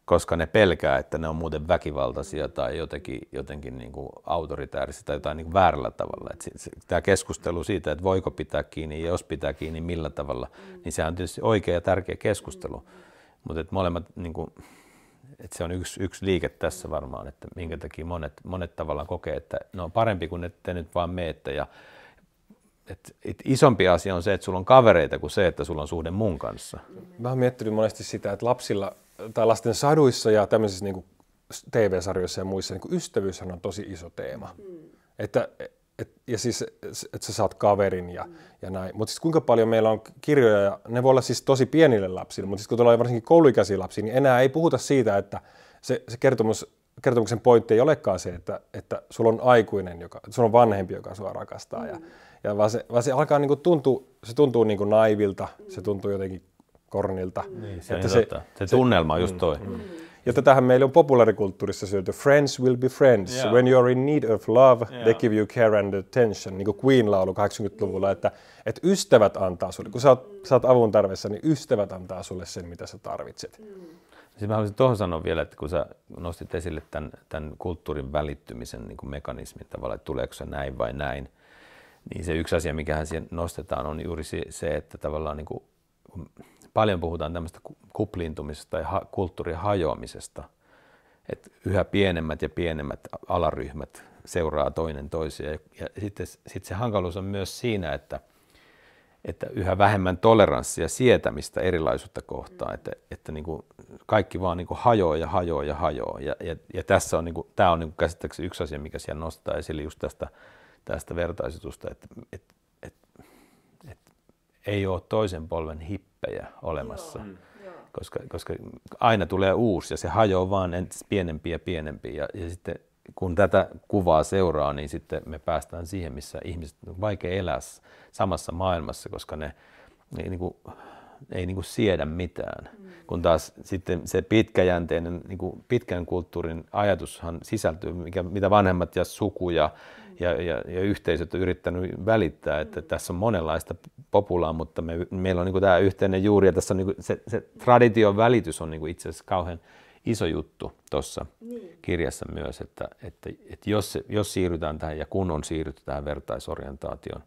koska ne pelkää, että ne on muuten väkivaltaisia tai jotenkin, jotenkin niin kuin autoritäärisiä tai jotain niin kuin väärällä tavalla. Että se, se, tämä keskustelu siitä, että voiko pitää kiinni ja jos pitää kiinni, millä tavalla, niin sehän on tietysti oikea ja tärkeä keskustelu. Mutta että molemmat, niin kuin, että se on yksi, yksi liike tässä varmaan, että minkä takia monet, monet tavallaan kokee, että no on parempi kuin ette nyt vaan meette ja et, et isompi asia on se, että sulla on kavereita kuin se, että sulla on suhde mun kanssa. Mä oon miettinyt monesti sitä, että lapsilla tai lasten saduissa ja tämmöisissä niin TV-sarjoissa ja muissa niin ystävyys on tosi iso teema. Mm. Että, et, ja siis, että sä saat kaverin ja, mm. ja näin. Mutta siis kuinka paljon meillä on kirjoja, ja ne voi olla siis tosi pienille lapsille, mutta siis kun tulee varsinkin kouluikäisiä lapsia, niin enää ei puhuta siitä, että se, se kertomus, kertomuksen pointti ei olekaan se, että, että sulla on aikuinen, joka, sulla on vanhempi, joka sua rakastaa. Mm. Ja, ja vaan se, vaan se alkaa niin kuin tuntua, se tuntuu niin kuin naivilta, se tuntuu jotenkin kornilta. Niin, se, että se, se, tunnelma on just mm. toi. Mm, mm. Ja tätähän meillä on populaarikulttuurissa syöty. Friends will be friends. Yeah. When you're in need of love, yeah. they give you care and attention. Niin kuin Queen-laulu 80-luvulla, että, että ystävät antaa sulle. Kun sä oot, sä oot avun tarvessa, niin ystävät antaa sulle sen, mitä sä tarvitset. Mm. Sitten siis mä haluaisin tuohon sanoa vielä, että kun sä nostit esille tämän, tämän kulttuurin välittymisen niin kuin mekanismin tavallaan, että tuleeko se näin vai näin, niin se yksi asia, mikä siihen nostetaan, on juuri se, että tavallaan niin kuin, paljon puhutaan tämmöistä kuplintumisesta tai ha- kulttuurin hajoamisesta, että yhä pienemmät ja pienemmät alaryhmät seuraa toinen toisia. Ja, ja sitten sit se hankaluus on myös siinä, että, että yhä vähemmän toleranssia sietämistä erilaisuutta kohtaan, että, että niin kuin kaikki vaan niin kuin hajoaa ja hajoaa ja hajoaa. Ja, ja, ja tässä on, niin kuin, tämä on niin kuin käsittääkseni yksi asia, mikä siellä nostaa esille just tästä tästä vertaisitusta, että et, et, et, ei ole toisen polven hippejä olemassa. Mm. Joo. Koska, koska aina tulee uusi ja se hajoaa vaan entistä pienempi ja pienempi. Ja, ja sitten kun tätä kuvaa seuraa, niin sitten me päästään siihen, missä ihmiset on vaikea elää samassa maailmassa, koska ne, ne ei, niin kuin, ei niin kuin siedä mitään. Mm. Kun taas sitten se pitkäjänteinen, niin kuin pitkän kulttuurin ajatushan sisältyy, mikä, mitä vanhemmat ja suku ja, mm ja, ja, ja yhteisöt on yrittänyt välittää, että tässä on monenlaista populaa, mutta me, meillä on niin kuin tämä yhteinen juuri ja tässä on niin kuin se, se tradition välitys on niin kuin itse asiassa kauhean iso juttu tuossa niin. kirjassa myös, että, että, että jos, jos siirrytään tähän ja kun on siirrytty tähän vertaisorientaatioon,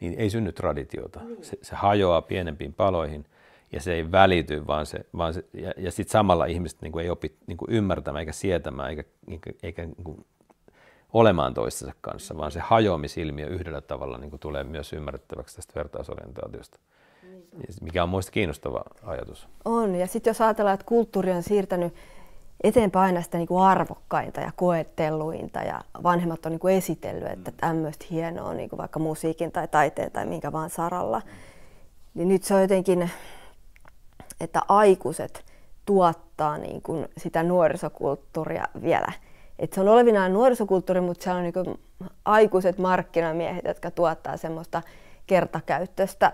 niin ei synny traditiota. Niin. Se, se hajoaa pienempiin paloihin ja se ei välity, vaan se, vaan se, ja, ja sitten samalla ihmiset niin kuin ei opi niin kuin ymmärtämään eikä sietämään eikä, eikä, eikä niin kuin olemaan toistensa kanssa, vaan se hajoamisilmiö yhdellä tavalla niin kuin tulee myös ymmärrettäväksi tästä vertaisorientaatiosta. Niin mikä on muista kiinnostava ajatus. On, ja sitten jos ajatellaan, että kulttuuri on siirtänyt eteenpäin aina sitä niin arvokkainta ja koetteluinta ja vanhemmat on niin kuin esitellyt, että mm. tämmöistä hienoa niin kuin vaikka musiikin tai taiteen tai minkä vaan saralla. Niin nyt se on jotenkin, että aikuiset tuottaa niin kuin sitä nuorisokulttuuria vielä – et se on olevinaan nuorisokulttuuri, mutta siellä on niinku aikuiset markkinamiehet, jotka tuottaa semmoista kertakäyttöistä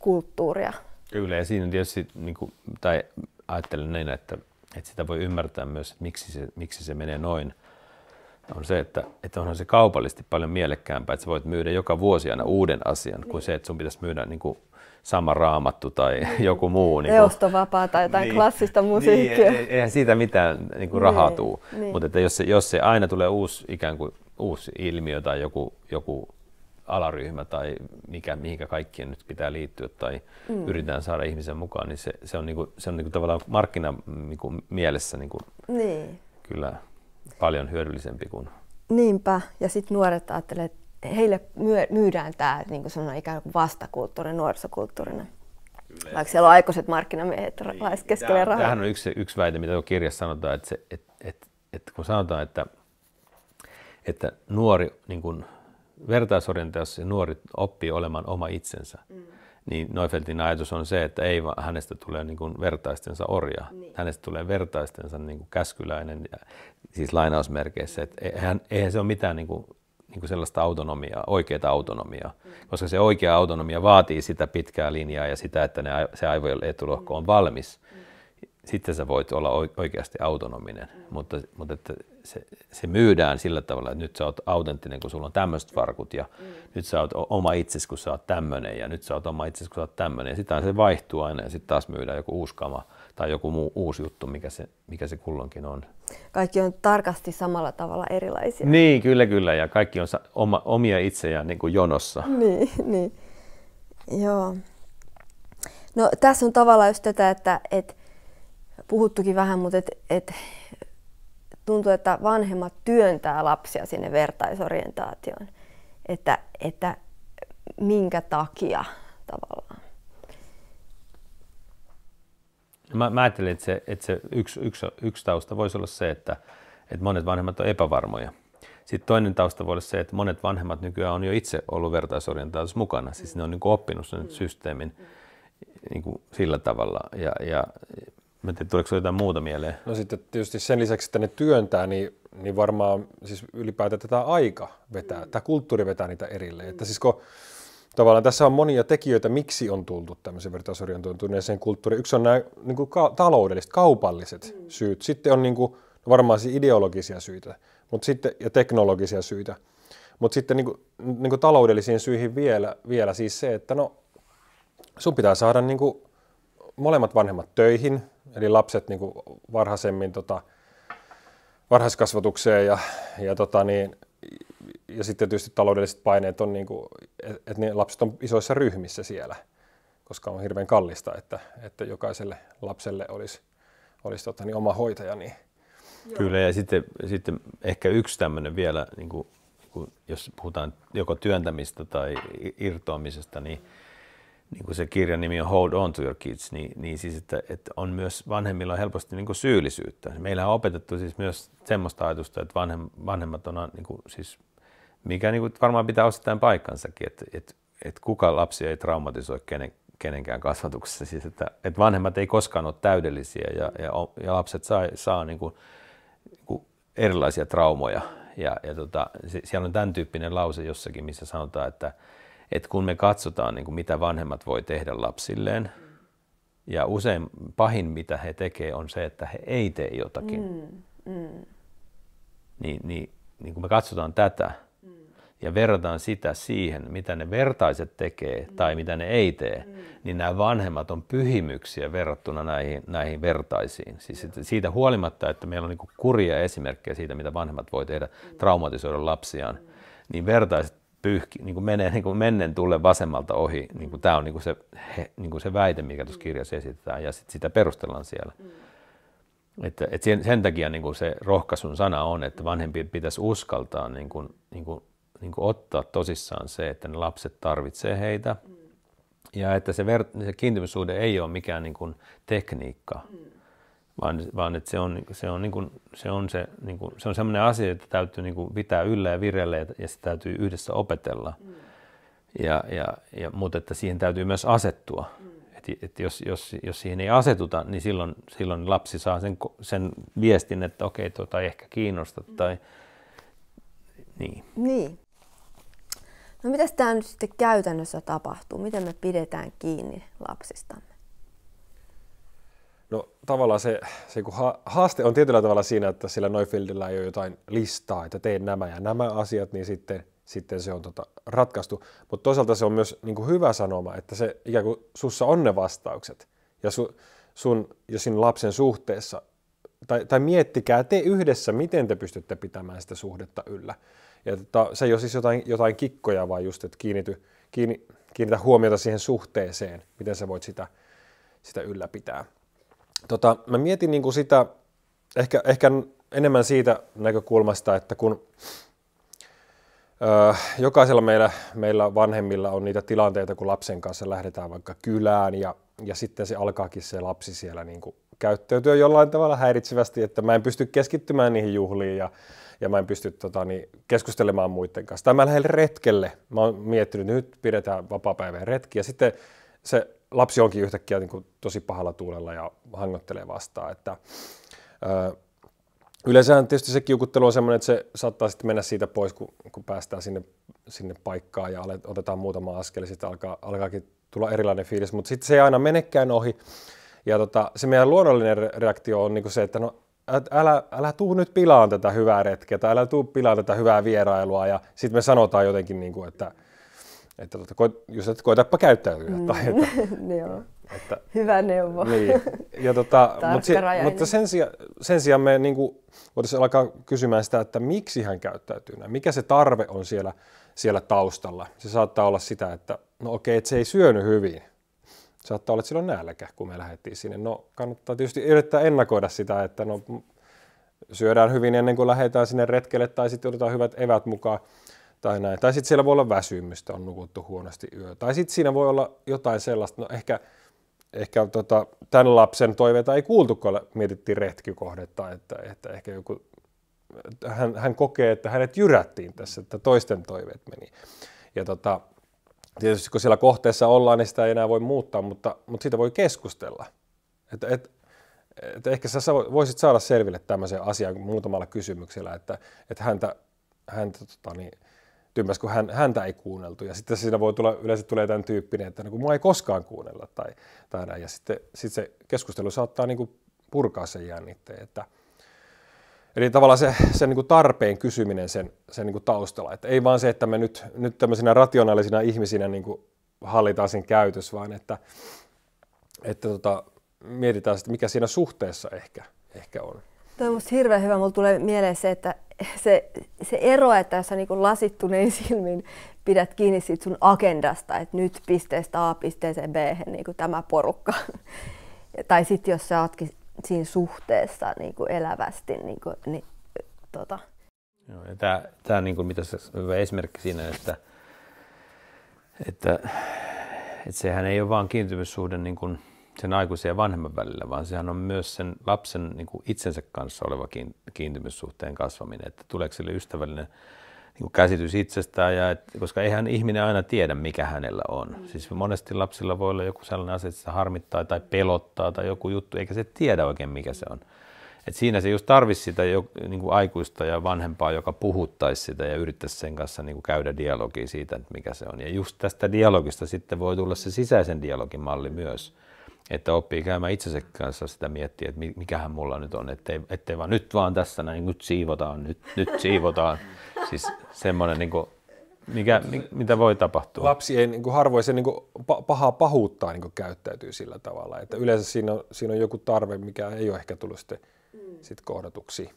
kulttuuria. Kyllä, ja siinä tietysti, niin kuin, tai ajattelen näin, että, että sitä voi ymmärtää myös, että miksi se, miksi se menee noin, on se, että, että onhan se kaupallisesti paljon mielekkäämpää, että sä voit myydä joka vuosi aina uuden asian, kuin se, että sun pitäisi myydä niin kuin sama raamattu tai mm. joku muu. Niin Teostovapaa tai jotain niin, klassista niin, musiikkia. Niin, eihän siitä mitään niinku niin kuin rahaa niin, tuu. Niin. Mutta että jos, se, jos se aina tulee uusi ikään kuin uusi ilmiö tai joku, joku alaryhmä tai mikä, mihinkä kaikkien nyt pitää liittyä tai mm. yritetään saada ihmisen mukaan, niin se, se on, niin kuin se on niin kuin tavallaan markkina kuin niinku mielessä kuin niinku niin. kyllä paljon hyödyllisempi kuin... Niinpä, ja sitten nuoret ajattelee, että heille myydään tämä niin kuin ikään kuin vastakulttuuri nuorisokulttuurina. Kyllä. Vaikka siellä on aikuiset markkinamiehet niin. keskellä rahaa. Tämähän on yksi, yksi väite, mitä tuo kirjassa sanotaan, että, se, et, et, et, kun sanotaan, että, että nuori niin kuin, vertaisorientaisessa nuori oppii olemaan oma itsensä, mm. niin Neufeldin ajatus on se, että ei vaan hänestä tulee niin kuin vertaistensa orja. Niin. Hänestä tulee vertaistensa niin kuin käskyläinen, siis lainausmerkeissä. Et eihän, eihän se ole mitään niin kuin niin kuin sellaista autonomiaa, oikeaa autonomiaa, mm. koska se oikea autonomia vaatii sitä pitkää linjaa ja sitä, että ne, se aivojen etulohko on valmis. Mm. Sitten sä voit olla oikeasti autonominen, mm. mutta, mutta että se, se myydään sillä tavalla, että nyt sä oot autenttinen, kun sulla on tämmöiset varkut ja mm. nyt sä oot oma itses, kun sä oot tämmöinen ja nyt sä oot oma itses, kun sä oot tämmöinen. Sitten se vaihtuu aina ja sitten taas myydään joku uusi kama. Mm tai joku muu uusi juttu, mikä se, mikä se kulloinkin on. Kaikki on tarkasti samalla tavalla erilaisia. Niin, kyllä, kyllä. Ja kaikki on oma, omia itseään, niin kuin jonossa. Niin, niin. Joo. No tässä on tavallaan just tätä, että että puhuttukin vähän, mutta et, et, tuntuu, että vanhemmat työntää lapsia sinne vertaisorientaatioon. Että, että minkä takia tavallaan. Mä, mä ajattelin, että se, että se yksi, yksi, yksi tausta voisi olla se, että, että monet vanhemmat on epävarmoja. Sitten toinen tausta voi olla se, että monet vanhemmat nykyään on jo itse ollut vertaisorientaatus mukana. Siis ne on niin kuin oppinut sen mm. systeemin mm. niin kuin sillä tavalla. Ja, ja mä tiedän, tuleeko jotain muuta mieleen? No sitten tietysti sen lisäksi, että ne työntää, niin, niin varmaan siis ylipäätään tätä aika vetää, mm. tämä kulttuuri vetää niitä erilleen. Että siis kun tavallaan tässä on monia tekijöitä, miksi on tultu tämmöisen vertaisorientoituneeseen kulttuuriin. Yksi on nämä niin kuin, ka- taloudelliset, kaupalliset mm. syyt. Sitten on niin kuin, no varmaan siis ideologisia syitä mutta sitten, ja teknologisia syitä. Mutta sitten niin kuin, niin kuin taloudellisiin syihin vielä, vielä siis se, että no, sun pitää saada niin kuin, molemmat vanhemmat töihin, eli lapset niin kuin, varhaisemmin tota, varhaiskasvatukseen ja, ja tota, niin, ja sitten tietysti taloudelliset paineet on, niin kuin, että ne lapset on isoissa ryhmissä siellä, koska on hirveän kallista, että, että jokaiselle lapselle olisi, olisi tota, niin oma hoitaja. Niin. Kyllä, ja sitten, sitten ehkä yksi tämmöinen vielä, niin kuin, kun jos puhutaan joko työntämistä tai irtoamisesta, niin, niin kuin se kirjan nimi on Hold on to your kids, niin, niin siis, että, että on myös vanhemmilla on helposti niin kuin syyllisyyttä. Meillä on opetettu siis myös semmoista ajatusta, että vanhem, vanhemmat on niin kuin, siis mikä niin kuin varmaan pitää osittain paikkansakin, että, että, että kuka lapsi ei traumatisoi kenen, kenenkään kasvatuksessa. Siis, että, että vanhemmat ei koskaan ole täydellisiä ja, ja, ja lapset saa, saa niin kuin, niin kuin erilaisia traumoja. Ja, ja tota, siellä on tämän tyyppinen lause jossakin, missä sanotaan, että, että kun me katsotaan, niin kuin mitä vanhemmat voi tehdä lapsilleen, ja usein pahin, mitä he tekevät, on se, että he ei tee jotakin. Mm, mm. Niin, niin, niin kun me katsotaan tätä, ja verrataan sitä siihen, mitä ne vertaiset tekee mm. tai mitä ne ei tee, mm. niin nämä vanhemmat on pyhimyksiä verrattuna näihin, näihin vertaisiin. Siis siitä huolimatta, että meillä on niin kurja esimerkkejä siitä, mitä vanhemmat voi tehdä, mm. traumatisoida lapsiaan, niin vertaiset pyyhki, niin kuin menee niin kuin mennen tulle vasemmalta ohi. Niin kuin tämä on niin kuin se, he, niin kuin se väite, mikä tuossa kirjassa esitetään, ja sit sitä perustellaan siellä. Että, et sen, sen takia niin kuin se rohkaisun sana on, että vanhempien pitäisi uskaltaa niin kuin, niin kuin niin ottaa tosissaan se, että ne lapset tarvitsee heitä. Mm. Ja että se, ver- se kiintymyssuhde ei ole mikään niin kuin tekniikka, mm. vaan, vaan että se on se, on niin kuin, se, on se, niin kuin, se on sellainen asia, että täytyy niin kuin pitää yllä ja virelle ja sitä täytyy yhdessä opetella. Mm. Ja, ja, ja, mutta että siihen täytyy myös asettua. Mm. Et, et jos, jos, jos siihen ei asetuta, niin silloin, silloin lapsi saa sen, sen viestin, että okei, tuota ei ehkä kiinnosta. Mm. Tai, niin. niin. No mitäs tämä nyt sitten käytännössä tapahtuu? Miten me pidetään kiinni lapsistamme? No tavallaan se, se kun haaste on tietyllä tavalla siinä, että sillä Neufieldillä ei ole jotain listaa, että teen nämä ja nämä asiat, niin sitten, sitten se on tota, ratkaistu. Mutta toisaalta se on myös niin kuin hyvä sanoma, että se ikään kuin sussa on ne vastaukset ja, su, sun, ja sinun lapsen suhteessa. Tai, tai miettikää te yhdessä, miten te pystytte pitämään sitä suhdetta yllä. Ja tota, se ei ole siis jotain, jotain kikkoja, vaan just, että kiinnity, kiinni, kiinnitä huomiota siihen suhteeseen, miten sä voit sitä, sitä ylläpitää. Tota, mä mietin niin kuin sitä, ehkä, ehkä enemmän siitä näkökulmasta, että kun öö, jokaisella meillä, meillä vanhemmilla on niitä tilanteita, kun lapsen kanssa lähdetään vaikka kylään ja, ja sitten se alkaakin se lapsi siellä niin kuin käyttäytyä jollain tavalla häiritsevästi, että mä en pysty keskittymään niihin juhliin ja ja mä en pysty tota, niin, keskustelemaan muiden kanssa. Tai mä lähden retkelle. Mä oon miettinyt, että nyt pidetään vapaa-päivän retki ja sitten se lapsi onkin yhtäkkiä niin kuin, tosi pahalla tuulella ja hangottelee vastaan. Että, ö, Yleensä tietysti se kiukuttelu on sellainen, että se saattaa sitten mennä siitä pois, kun, kun päästään sinne, sinne paikkaan ja alet, otetaan muutama askel, sitten alkaa, alkaakin tulla erilainen fiilis, mutta sitten se ei aina menekään ohi. Ja tota, se meidän luonnollinen reaktio on niinku se, että no älä, älä tuu nyt pilaan tätä hyvää retkeä tai älä tuu pilaan tätä hyvää vierailua ja sitten me sanotaan jotenkin, niin kuin, että, että tuota, koet, just, että koetapa käyttäytyä. Mm. Tai, että, Joo. Että, Hyvä neuvo. Niin. Ja tuota, mutta, si, mutta sen, sijaan, sen sijaan me niin kuin, voitaisiin alkaa kysymään sitä, että miksi hän käyttäytyy näin, mikä se tarve on siellä, siellä taustalla. Se saattaa olla sitä, että no okei, että se ei syönyt hyvin, saattaa olla, että silloin nälkä, kun me lähdettiin sinne. No kannattaa tietysti yrittää ennakoida sitä, että no, syödään hyvin ennen kuin lähdetään sinne retkelle tai sitten otetaan hyvät evät mukaan tai näin. Tai sitten siellä voi olla väsymystä, on nukuttu huonosti yö. Tai sitten siinä voi olla jotain sellaista, no ehkä, ehkä tota, tämän lapsen toiveita ei kuultu, kun mietittiin retkikohdetta, että, että ehkä joku, hän, hän kokee, että hänet jyrättiin tässä, että toisten toiveet meni. Ja tota, tietysti kun siellä kohteessa ollaan, niin sitä ei enää voi muuttaa, mutta, mutta siitä voi keskustella. Et, et, et ehkä sä voisit saada selville tämmöisen asian muutamalla kysymyksellä, että, että häntä, häntä tota niin, tympäs, kun hän, häntä ei kuunneltu. Ja sitten siinä voi tulla, yleensä tulee tämän tyyppinen, että niin no kuin, mua ei koskaan kuunnella tai, tai näin. Ja sitten sit se keskustelu saattaa niin kuin purkaa sen jännitteen, että – Eli tavallaan se, se niin kuin tarpeen kysyminen sen, sen niin kuin taustalla. Että ei vaan se, että me nyt, nyt tämmöisinä rationaalisina ihmisinä niin kuin hallitaan sen käytös, vaan että, että tota, mietitään, että mikä siinä suhteessa ehkä, ehkä on. Tuo on musta hirveän hyvä. Mulla tulee mieleen se, että se, se ero, että jos sä niin lasittunein silmin pidät kiinni siitä sun agendasta, että nyt pisteestä A pisteeseen B, niin kuin tämä porukka. tai sitten jos sä ootkin siinä suhteessa niin kuin elävästi. Niin kuin, niin, tota. Joo, ja tämä, tämä on niin kuin, mitä se hyvä esimerkki siinä, että, että, että sehän ei ole vain kiintymyssuhde niin kuin sen aikuisen ja vanhemman välillä, vaan sehän on myös sen lapsen niin kuin itsensä kanssa oleva kiintymyssuhteen kasvaminen, että tuleeko sille ystävällinen niin käsitys itsestään, ja et, koska eihän ihminen aina tiedä, mikä hänellä on. Mm. Siis monesti lapsilla voi olla joku sellainen asia, että se harmittaa tai pelottaa tai joku juttu, eikä se tiedä oikein, mikä se on. Et siinä se just tarvisi sitä jo, niin kuin aikuista ja vanhempaa, joka puhuttaisi sitä ja yrittäisi sen kanssa niin kuin käydä dialogia siitä, että mikä se on. Ja just tästä dialogista sitten voi tulla se sisäisen dialogin malli myös. Mm että oppii käymään itsensä kanssa sitä miettiä, että mikähän mulla nyt on, ettei, ettei vaan nyt vaan tässä, niin nyt siivotaan, nyt, nyt siivotaan. Siis semmoinen niin kuin, mikä, mitä voi tapahtua? Lapsi ei niin kuin harvoin se niin kuin pahaa pahuuttaa niin kuin käyttäytyy sillä tavalla. Että yleensä siinä on, siinä on joku tarve, mikä ei ole ehkä tullut sitten mm. sit kohdatuksi.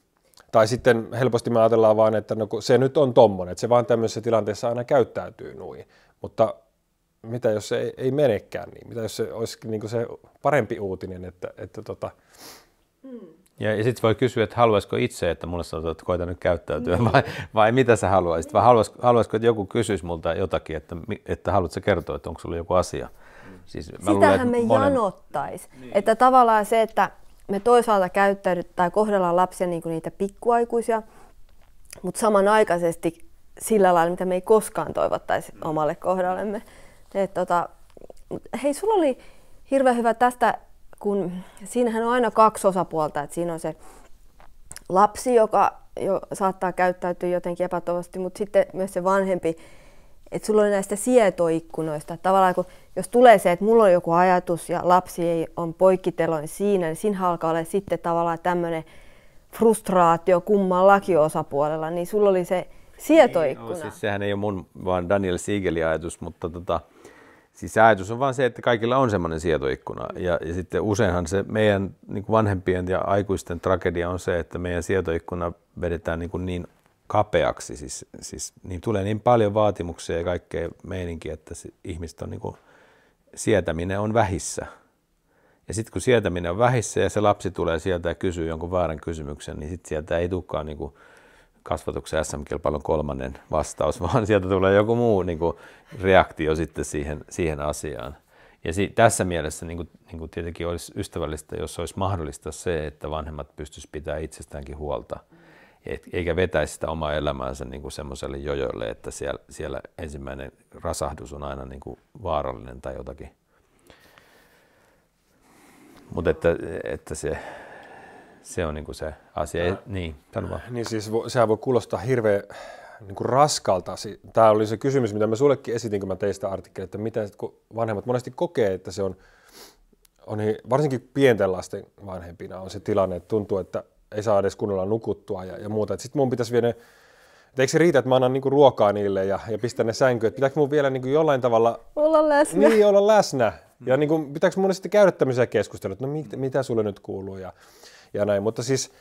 Tai sitten helposti me ajatellaan vaan, että no, se nyt on tommonen, että se vaan tämmöisessä tilanteessa aina käyttäytyy noin. Mutta mitä jos se ei, ei menekään niin? Mitä jos se olisi niin se parempi uutinen, että, että tota... Ja, ja sitten voi kysyä, että haluaisiko itse, että mulle sanotaan, että koita nyt käyttäytyä, niin. vai, vai mitä sä haluaisit? Vai haluaisiko, haluaisiko, että joku kysyisi multa jotakin, että, että haluatko kertoa, että onko sulla joku asia? Siis Sitähän luulen, me monen... janottaisi. Niin. Että tavallaan se, että me toisaalta käyttäydy tai kohdellaan lapsia niin kuin niitä pikkuaikuisia, mutta samanaikaisesti sillä lailla, mitä me ei koskaan toivottaisi omalle kohdallemme. Et, tota, hei, sulla oli hirveän hyvä tästä, kun siinähän on aina kaksi osapuolta. Et siinä on se lapsi, joka jo saattaa käyttäytyä jotenkin epätoivosti, mutta sitten myös se vanhempi, että sulla oli näistä sietoikkunoista. Tavallaan kun, jos tulee se, että mulla on joku ajatus ja lapsi ei on poikkiteloin siinä, niin siinä alkaa olla sitten tavallaan tämmöinen frustraatio kummallakin osapuolella, niin sulla oli se niin, no sietoikkuna. Ei, no, siis sehän ei ole mun, vaan Daniel Siegelin ajatus, mutta tota, Siis ajatus on vaan se, että kaikilla on semmoinen sietoikkuna. Mm. Ja, ja sitten useinhan se meidän niin kuin vanhempien ja aikuisten tragedia on se, että meidän sietoikkuna vedetään niin, kuin niin kapeaksi. Siis, siis niin tulee niin paljon vaatimuksia ja kaikkea meininkiä, että ihmiset on niin kuin, sietäminen on vähissä. Ja sitten kun sietäminen on vähissä ja se lapsi tulee sieltä ja kysyy jonkun väärän kysymyksen, niin sitten sieltä ei tulekaan niin kuin kasvatuksen SM-kilpailun kolmannen vastaus, vaan sieltä tulee joku muu niin kuin, reaktio sitten siihen, siihen asiaan. Ja si- tässä mielessä niin kuin, niin kuin tietenkin olisi ystävällistä, jos olisi mahdollista se, että vanhemmat pystyisivät pitämään itsestäänkin huolta, et, eikä vetäisi sitä omaa elämäänsä niin kuin semmoiselle jojolle, että siellä, siellä ensimmäinen rasahdus on aina niin kuin, vaarallinen tai jotakin. Mutta että, että se se on niin kuin se asia. Tää, niin, vaan. Niin siis vo, sehän voi kuulostaa hirveän niin kuin raskalta. Tämä oli se kysymys, mitä mä sullekin esitin, kun mä sitä artikkelin, että miten kun vanhemmat monesti kokee, että se on, on varsinkin pienten lasten vanhempina on se tilanne, että tuntuu, että ei saa edes kunnolla nukuttua ja, ja muuta. Sitten mun pitäisi viedä että eikö se riitä, että mä annan niinku ruokaa niille ja, ja pistän ne sänkyyn, että pitääkö mun vielä niinku jollain tavalla olla läsnä. Niin, olla läsnä. Ja mm. niinku, pitääkö mun sitten käydä tämmöisiä keskusteluja, että no mit, mitä sulle nyt kuuluu ja ja näin. Mutta siis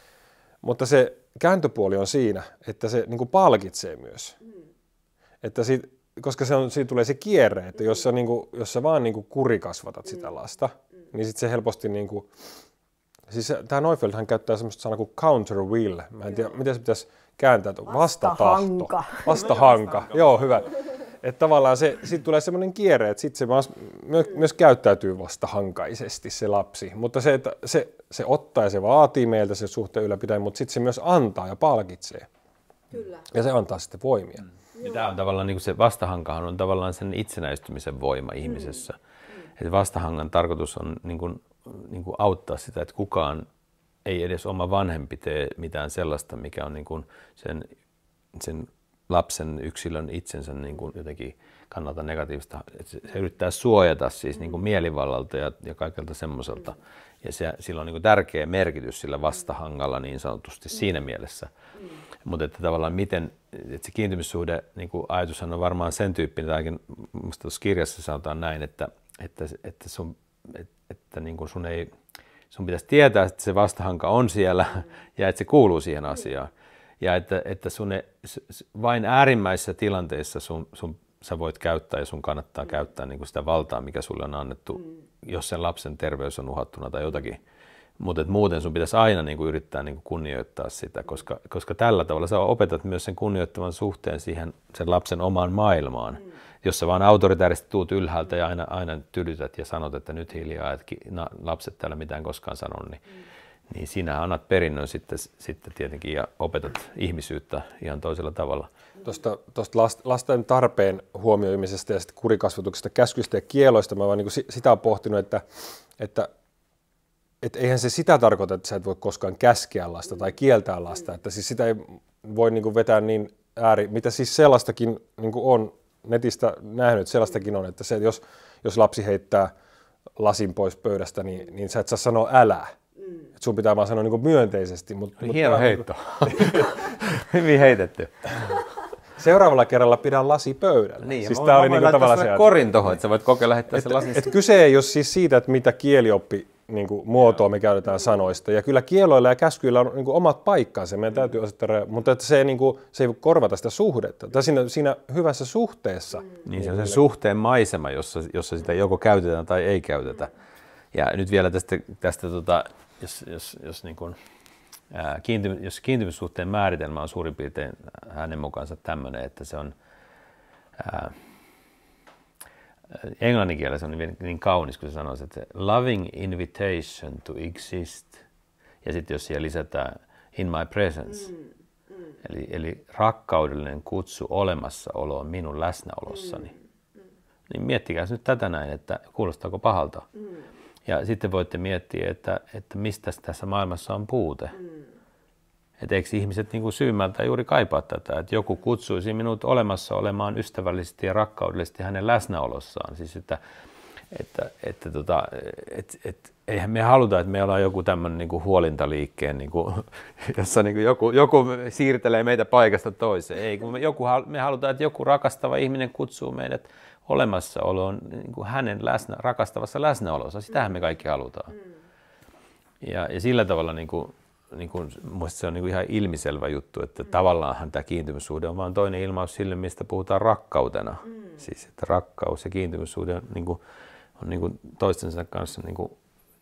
mutta se kääntöpuoli on siinä, että se niin kuin palkitsee myös. Mm. Että siitä, koska se on, siitä tulee se kierre, että mm. jos, sä, mm. niin kuin, jos sä vaan niin kuin kurikasvatat mm. sitä lasta, mm. niin sitten se helposti... Niin kuin, siis tämä Neufeldhan käyttää semmoista sanaa kuin counter will. Mä en tiedä, miten se pitäisi kääntää. Vastahanka. Vastahahto. Vastahanka. Vastahanka. Joo, hyvä. Että tavallaan se, sit tulee semmoinen kierre, että sitten se myös, myös käyttäytyy vasta hankaisesti se lapsi. Mutta se, että se, se ottaa ja se vaatii meiltä se suhteen ylläpitäen, mutta sitten se myös antaa ja palkitsee. Kyllä. Ja se antaa sitten voimia. Mm. Ja tämä on tavallaan niin kuin se vastahankahan on tavallaan sen itsenäistymisen voima ihmisessä. Mm. Että vastahangan tarkoitus on niin kuin, niin kuin auttaa sitä, että kukaan ei edes oma vanhempi tee mitään sellaista, mikä on niin kuin sen, sen lapsen yksilön itsensä niin kuin jotenkin kannalta negatiivista. Että se yrittää suojata siis niin kuin mielivallalta ja, ja kaikelta semmoiselta. Ja se, sillä on niin kuin tärkeä merkitys sillä vastahangalla niin sanotusti mm. siinä mielessä. Mm. Mutta että tavallaan miten, että se kiintymyssuhde, niin kuin ajatushan on varmaan sen tyyppinen, tai ainakin musta tuossa kirjassa sanotaan näin, että, että, että, sun, että, että niin kuin sun ei, sun pitäisi tietää, että se vastahanka on siellä mm. ja että se kuuluu siihen asiaan ja että, että sun e, vain äärimmäisissä tilanteissa sun, sun, sä voit käyttää ja sun kannattaa mm. käyttää niin kuin sitä valtaa, mikä sulle on annettu, mm. jos sen lapsen terveys on uhattuna tai jotakin. Mutta muuten sun pitäisi aina niin kuin yrittää niin kuin kunnioittaa sitä, koska, koska tällä tavalla sä opetat myös sen kunnioittavan suhteen siihen sen lapsen omaan maailmaan. Mm jos sä vaan autoritaarisesti tuut ylhäältä ja aina, aina tylytät ja sanot, että nyt hiljaa, että lapset täällä mitään koskaan sanon, niin, mm niin sinä annat perinnön sitten, sitten tietenkin ja opetat ihmisyyttä ihan toisella tavalla. Tuosta, tuosta lasten tarpeen huomioimisesta ja sitten kurikasvatuksesta, käskyistä ja kieloista, mä vaan niin sitä on pohtinut, että, että et eihän se sitä tarkoita, että sä et voi koskaan käskeä lasta tai kieltää lasta, että siis sitä ei voi niin vetää niin ääri, mitä siis sellaistakin niin on netistä nähnyt, sellaistakin on, että se, jos, jos lapsi heittää lasin pois pöydästä, niin, niin sä et saa sanoa älä, Mm. Et sun pitää vaan sanoa niin kuin myönteisesti. Mutta, Hieno mut, heitto. Niinku- Hyvin heitetty. Seuraavalla kerralla pidän lasi pöydällä. Niin, siis tämä oli kuin niinku tavallaan se korin tuohon, että sä voit kokea lähettää et, sen lasin. Et kyse ei ole siis siitä, että mitä kielioppi niin kuin, muotoa me käytetään sanoista. Ja kyllä kieloilla ja käskyillä on niin kuin, omat paikkansa, meidän täytyy asettaa, mutta että se, ei, niin kuin, se ei korvata sitä suhdetta. Tai siinä, siinä hyvässä suhteessa. Mm. Niin, se on se suhteen maisema, jossa, jossa sitä joko käytetään tai ei käytetä. Ja nyt vielä tästä, tästä tota, jos, jos, jos, niin kuin, ää, kiinty, jos kiintymyssuhteen määritelmä on suurin piirtein hänen mukaansa tämmöinen, että se on ää, englanninkielessä on niin, niin kaunis, kun se sanoisi, että loving invitation to exist, ja sitten jos siellä lisätään in my presence, mm. Mm. Eli, eli rakkaudellinen kutsu olemassaoloon minun läsnäolossani. Mm. Mm. Niin miettikää nyt tätä näin, että kuulostaako pahalta. Mm. Ja sitten voitte miettiä, että, että mistä tässä maailmassa on puute. Mm. Että eikö ihmiset niin kuin syymältä juuri kaipaa tätä, että joku kutsuisi minut olemassa olemaan ystävällisesti ja rakkaudellisesti hänen läsnäolossaan. Siis että, että, että tota, et, et, eihän me haluta, että me ollaan joku tämmöinen niin kuin huolintaliikkeen, niin kuin, jossa niin kuin joku, joku siirtelee meitä paikasta toiseen. Ei, kun me, joku, me halutaan, että joku rakastava ihminen kutsuu meidät olemassaoloon niin kuin hänen läsnä, rakastavassa läsnäolossa. Sitähän me kaikki halutaan. Mm. Ja, ja sillä tavalla niin kuin, niin kuin, se on niin kuin ihan ilmiselvä juttu, että mm. tavallaan tämä kiintymyssuhde on vain toinen ilmaus sille, mistä puhutaan rakkautena. Mm. Siis että rakkaus ja kiintymyssuhde on, niin kuin, on niin kuin toistensa kanssa niin kuin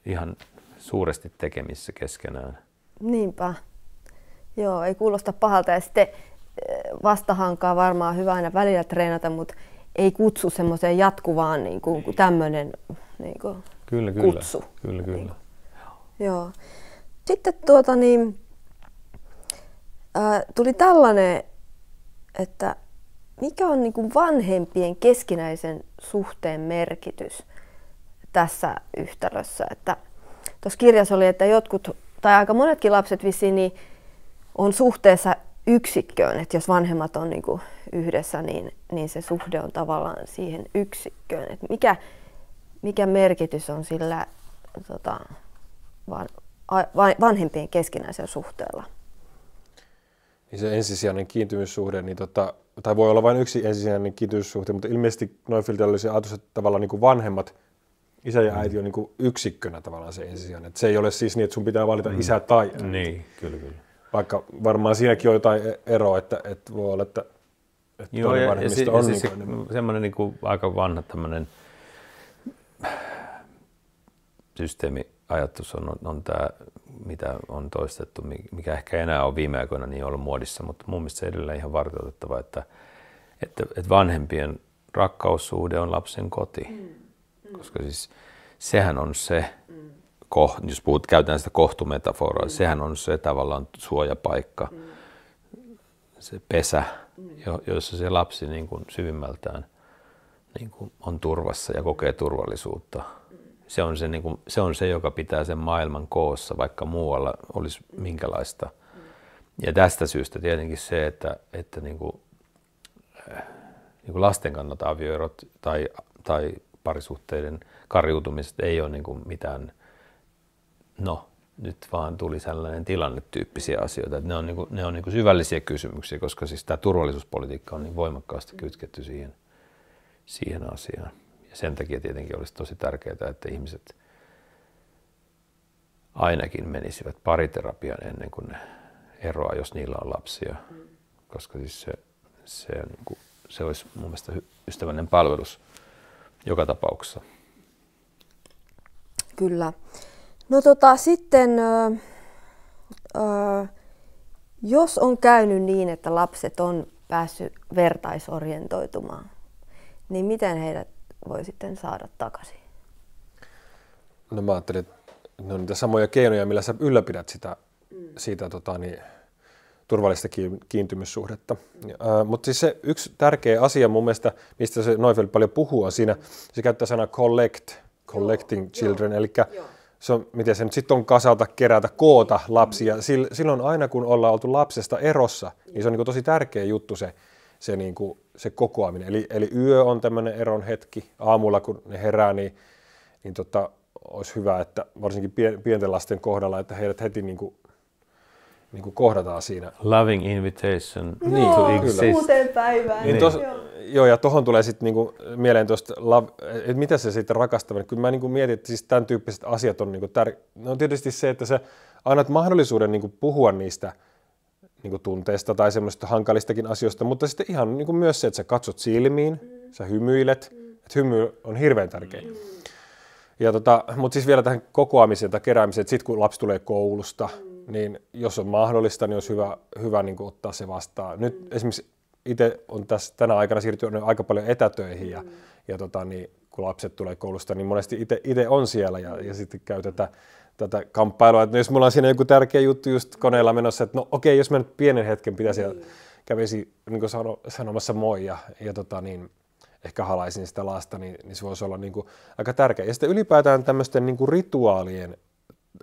ihan suuresti tekemissä keskenään. Niinpä. Joo, ei kuulosta pahalta. Ja sitten eh, vastahankaa varmaan hyvä aina välillä treenata, mutta ei kutsu semmoiseen jatkuvaan niin kuin, niin. tämmöinen niin kuin, kyllä, kyllä. kutsu. Kyllä, kyllä. Niin Joo. Sitten tuota niin, äh, tuli tällainen, että mikä on niin kuin vanhempien keskinäisen suhteen merkitys tässä yhtälössä? Että tuossa kirjassa oli, että jotkut, tai aika monetkin lapset vissiin, niin on suhteessa yksikköön. että jos vanhemmat on niin kuin yhdessä, niin, niin se suhde on tavallaan siihen yksikköön. Et mikä, mikä merkitys on sillä tota, van, a, vanhempien keskinäisellä suhteella? Niin se ensisijainen kiintymyssuhde, niin tota, tai voi olla vain yksi ensisijainen kiintymyssuhde, mutta ilmeisesti Neufeld oli se ajatus, että tavallaan niin kuin vanhemmat, isä ja äiti on niin kuin yksikkönä tavallaan se ensisijainen. Et se ei ole siis niin, että sun pitää valita mm. isä tai äiti. Niin, kyllä, kyllä. Vaikka varmaan siinäkin on jotain e- eroa, että, että voi olla, että, että Joo, ja, ja, siis niinku- se, on ja siis niin kuin, se, semmoinen niin kuin aika vanha tämmöinen systeemiajatus on, on, on tämä, mitä on toistettu, mikä ehkä enää on viime aikoina niin ollut muodissa, mutta mun mielestä se edelleen ihan varteutettava, että, että, että vanhempien rakkaussuhde on lapsen koti. Mm. Mm. Koska siis sehän on se, mm jos puhut, käytetään sitä kohtumetaforaa, mm. sehän on se tavallaan suojapaikka, mm. se pesä, mm. jo, jossa se lapsi niin kuin syvimmältään niin kuin on turvassa ja kokee turvallisuutta. Mm. Se on se, niin kuin, se on se, joka pitää sen maailman koossa, vaikka muualla olisi minkälaista. Mm. Ja tästä syystä tietenkin se, että, että niin kuin, äh, niin kuin lasten kannalta avioerot tai, tai parisuhteiden karjuutumiset ei ole niin kuin mitään no, nyt vaan tuli sellainen tilannetyyppisiä asioita. Että ne on, niin kuin, ne on niin syvällisiä kysymyksiä, koska siis tämä turvallisuuspolitiikka on niin voimakkaasti kytketty siihen, siihen asiaan. Ja sen takia tietenkin olisi tosi tärkeää, että ihmiset ainakin menisivät pariterapian ennen kuin ne eroaa, jos niillä on lapsia. Koska siis se, se, niin kuin, se olisi mun mielestä ystävällinen palvelus joka tapauksessa. Kyllä. No tota, sitten ö, ö, jos on käynyt niin, että lapset on päässyt vertaisorientoitumaan, niin miten heidät voi sitten saada takaisin? No mä ajattelin, että ne on niitä samoja keinoja, millä sä ylläpidät sitä, mm. siitä tota, niin, turvallista kiintymyssuhdetta. Äh, Mutta siis se yksi tärkeä asia mun mielestä, mistä se Neufeld paljon puhuu, on siinä, se käyttää sanaa collect, collecting joo, children, joo, eli joo se on, miten se nyt sitten on kasata, kerätä, koota lapsia. Mm. Silloin aina kun ollaan oltu lapsesta erossa, niin se on niin tosi tärkeä juttu se, se, niin kuin, se kokoaminen. Eli, eli yö on tämmöinen eron hetki. Aamulla kun ne herää, niin, niin tota, olisi hyvä, että varsinkin pienten lasten kohdalla, että heidät heti niin kuin, niin kuin kohdataan siinä. Loving invitation no, to exist. Uuteen päivään. Niin, niin. Tos, joo, ja tuohon tulee sitten niinku mieleen tuosta, että mitä se sitten rakastaminen, kyllä mä niinku mietin, että siis tämän tyyppiset asiat on niinku tär... no tietysti se, että sä annat mahdollisuuden niinku puhua niistä niinku tunteista tai semmoista hankalistakin asioista, mutta sitten ihan niinku myös se, että sä katsot silmiin, sä hymyilet, että hymy on hirveän tärkeä. Ja tota, mutta siis vielä tähän kokoamiseen tai keräämiseen, että sitten kun lapsi tulee koulusta, niin jos on mahdollista, niin olisi hyvä, hyvä niinku ottaa se vastaan. Nyt esimerkiksi itse on tässä tänä aikana siirtynyt aika paljon etätöihin ja, mm. ja tota, niin, kun lapset tulee koulusta, niin monesti itse on siellä ja, ja sitten käy tätä, tätä kamppailua. Että jos mulla on siinä joku tärkeä juttu just koneella menossa, että no okei, okay, jos mä nyt pienen hetken pitäisi mm. Niin. kävisi niin sano, sanomassa moi ja, ja tota, niin, ehkä halaisin sitä lasta, niin, niin se voisi olla niin kuin aika tärkeä. Ja sitten ylipäätään tämmöisten niin kuin rituaalien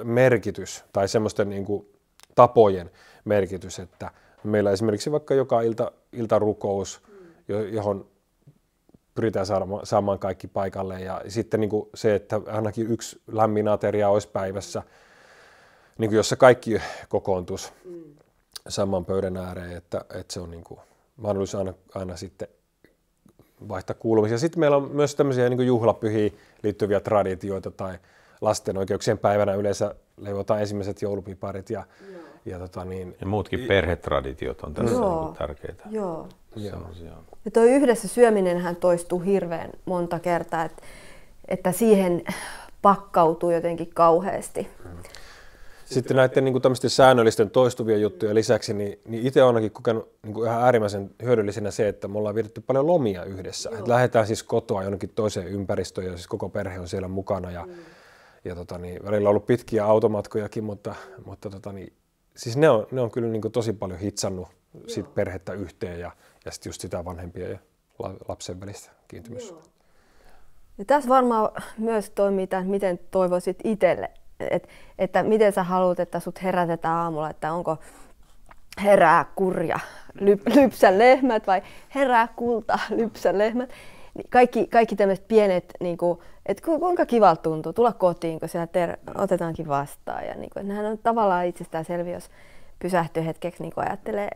merkitys tai semmoisten niin kuin tapojen merkitys, että – Meillä esimerkiksi vaikka joka ilta, iltarukous, mm. johon pyritään saamaan kaikki paikalle. Ja sitten niin kuin se, että ainakin yksi lämmin ateria olisi päivässä, niin kuin jossa kaikki kokoontus mm. saman pöydän ääreen, että, että se on niin kuin mahdollisuus aina, aina sitten vaihtaa kuulumisia. Sitten meillä on myös tämmöisiä niin juhlapyhiin liittyviä traditioita tai lasten oikeuksien päivänä yleensä leivotaan ensimmäiset joulupiparit ja Joo. Ja, tota niin, ja muutkin perhetraditiot on tässä joo, niinku tärkeitä. Joo. Ja toi yhdessä syöminenhän toistuu hirveän monta kertaa, että, että siihen pakkautuu jotenkin kauheasti. Sitten näiden niin kuin säännöllisten toistuvien juttuja lisäksi, niin, niin itse olen ainakin kokenut niin kuin ihan äärimmäisen hyödyllisenä se, että me ollaan vietetty paljon lomia yhdessä. Joo. Et lähdetään siis kotoa jonnekin toiseen ympäristöön ja siis koko perhe on siellä mukana. Ja, mm. ja tota, niin, välillä on ollut pitkiä automatkojakin, mutta, mutta tota, niin, siis ne on, ne on kyllä niin kuin tosi paljon hitsannut sit perhettä yhteen ja, ja sitten just sitä vanhempia ja lapsen välistä kiintymyssuhdetta. Ja tässä varmaan myös toimii tämän, miten toivoisit itselle, et, että miten sä haluat, että sut herätetään aamulla, että onko herää kurja, lyp, lypsä lehmät vai herää kulta, lypsä lehmät kaikki, kaikki tämmöiset pienet, niin kuin, että kuinka kiva tuntuu tulla kotiin, kun siellä ter- otetaankin vastaan. Ja niin kuin, nehän on tavallaan itsestäänselviä, jos pysähtyy hetkeksi niin kuin ajattelee,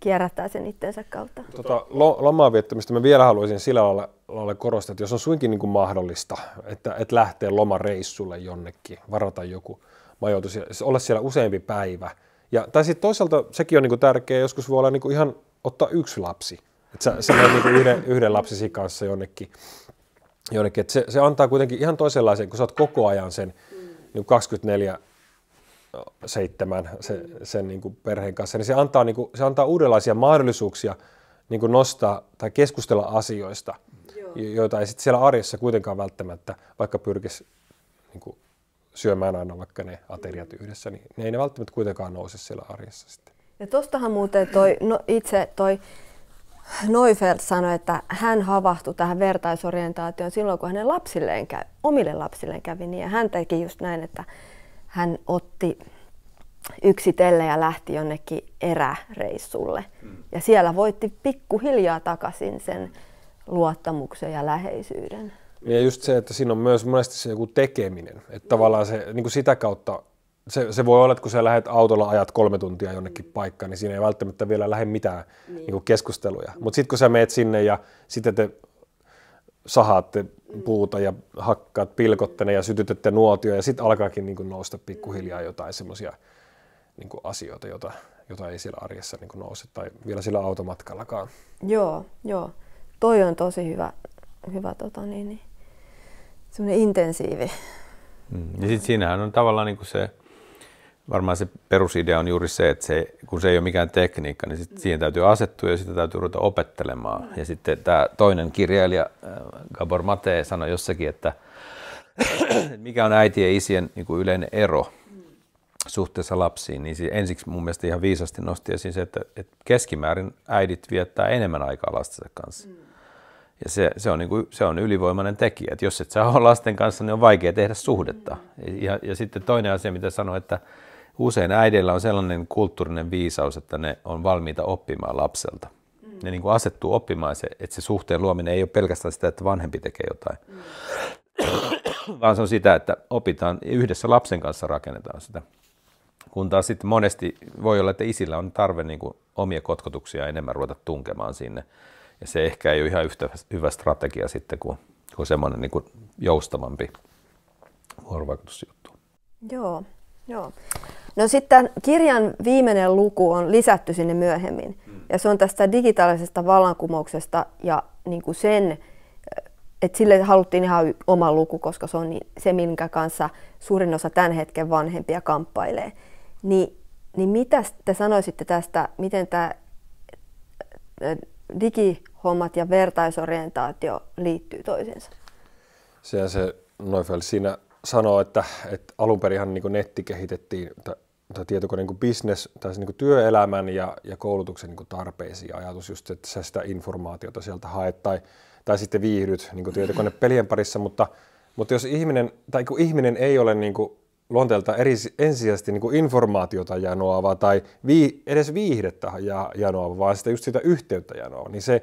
kierrättää sen itsensä kautta. Tota, lo, lomaa viettämistä mä vielä haluaisin sillä lailla, lailla korostaa, että jos on suinkin niin kuin mahdollista, että, että lähtee lomareissulle jonnekin, varata joku majoitus, olla siellä useampi päivä. Ja, tai sitten toisaalta sekin on niin kuin tärkeää, joskus voi olla niin kuin ihan ottaa yksi lapsi et sä, sä menet niinku yhden, yhden lapsesi kanssa jonnekin. jonnekin. se, se, antaa kuitenkin ihan toisenlaisen, kun sä oot koko ajan sen mm. niin 24 seitsemän se, sen niin kuin perheen kanssa, niin se antaa, niin kuin, se antaa uudenlaisia mahdollisuuksia niin kuin nostaa tai keskustella asioista, Joo. joita ei sitten siellä arjessa kuitenkaan välttämättä, vaikka pyrkisi niin kuin, syömään aina vaikka ne ateriat mm. yhdessä, niin ne ei ne välttämättä kuitenkaan nouse siellä arjessa sitten. Ja tuostahan muuten toi, no itse toi Neufeld sanoi, että hän havahtui tähän vertaisorientaatioon silloin, kun hänen lapsilleen käy, omille lapsilleen kävi niin. Ja hän teki just näin, että hän otti yksitelle ja lähti jonnekin eräreissulle. Hmm. Ja siellä voitti pikkuhiljaa takaisin sen luottamuksen ja läheisyyden. Ja just se, että siinä on myös monesti se joku tekeminen, että tavallaan se, niin kuin sitä kautta se, se voi olla, että kun sä lähdet autolla ajat kolme tuntia jonnekin mm. paikkaan, niin siinä ei välttämättä vielä lähde mitään mm. Niin kuin niinku keskusteluja. Mm. Mutta sitten kun sä meet sinne ja sitten te sahaatte mm. puuta ja hakkaat pilkotte ne ja sytytätte nuotio ja sitten alkaakin niin kuin nousta pikkuhiljaa mm. jotain semmoisia niin asioita, jota, jota ei siellä arjessa niin kuin nouse tai vielä sillä automatkallakaan. Joo, joo. Toi on tosi hyvä, hyvä tota, niin, niin, semmoinen intensiivi. Mm. Ja sitten siinähän on tavallaan niin kuin se, varmaan se perusidea on juuri se, että se, kun se ei ole mikään tekniikka, niin sit siihen täytyy asettua ja sitä täytyy ruveta opettelemaan. Ja sitten tämä toinen kirjailija äh, Gabor Mate sanoi jossakin, että mikä on äitien ja isien niin kuin yleinen ero suhteessa lapsiin, niin siis ensiksi mun mielestä ihan viisasti nosti esiin se, että, että keskimäärin äidit viettää enemmän aikaa lastensa kanssa. Mm. Ja se, se, on niin kuin, se on ylivoimainen tekijä, että jos et saa lasten kanssa, niin on vaikea tehdä suhdetta. Mm. Ja, ja sitten toinen asia, mitä sanoin, että usein äideillä on sellainen kulttuurinen viisaus, että ne on valmiita oppimaan lapselta. Mm. Ne niin kuin asettuu oppimaan, se, että se suhteen luominen ei ole pelkästään sitä, että vanhempi tekee jotain, mm. vaan se on sitä, että opitaan yhdessä lapsen kanssa rakennetaan sitä. Kun taas sitten monesti voi olla, että isillä on tarve niin kuin omia kotkotuksia enemmän ruveta tunkemaan sinne. Ja se ehkä ei ole ihan yhtä hyvä strategia sitten kuin, kuin semmoinen niin kuin joustavampi vuorovaikutusjuttu. Joo, Joo. No sitten kirjan viimeinen luku on lisätty sinne myöhemmin. Mm. Ja se on tästä digitaalisesta vallankumouksesta ja niin kuin sen, että sille haluttiin ihan oma luku, koska se on niin, se, minkä kanssa suurin osa tämän hetken vanhempia kamppailee. Ni, niin mitä te sanoisitte tästä, miten tämä digihommat ja vertaisorientaatio liittyy toisiinsa? Sehän se Neufeld siinä sanoa, että, että alun perinhan niin netti kehitettiin, tai tietokone niin business, tai siis niin työelämän ja, ja koulutuksen niin tarpeisiin. Ajatus just, että sä sitä informaatiota sieltä haet, tai, tai sitten viihdyt niin tietokonepelien parissa, mutta, mutta jos ihminen, tai kun ihminen ei ole niin luonteelta eri, ensisijaisesti niin informaatiota janoava tai vii, edes viihdettä janoava, vaan sitä just sitä yhteyttä janoava, niin se,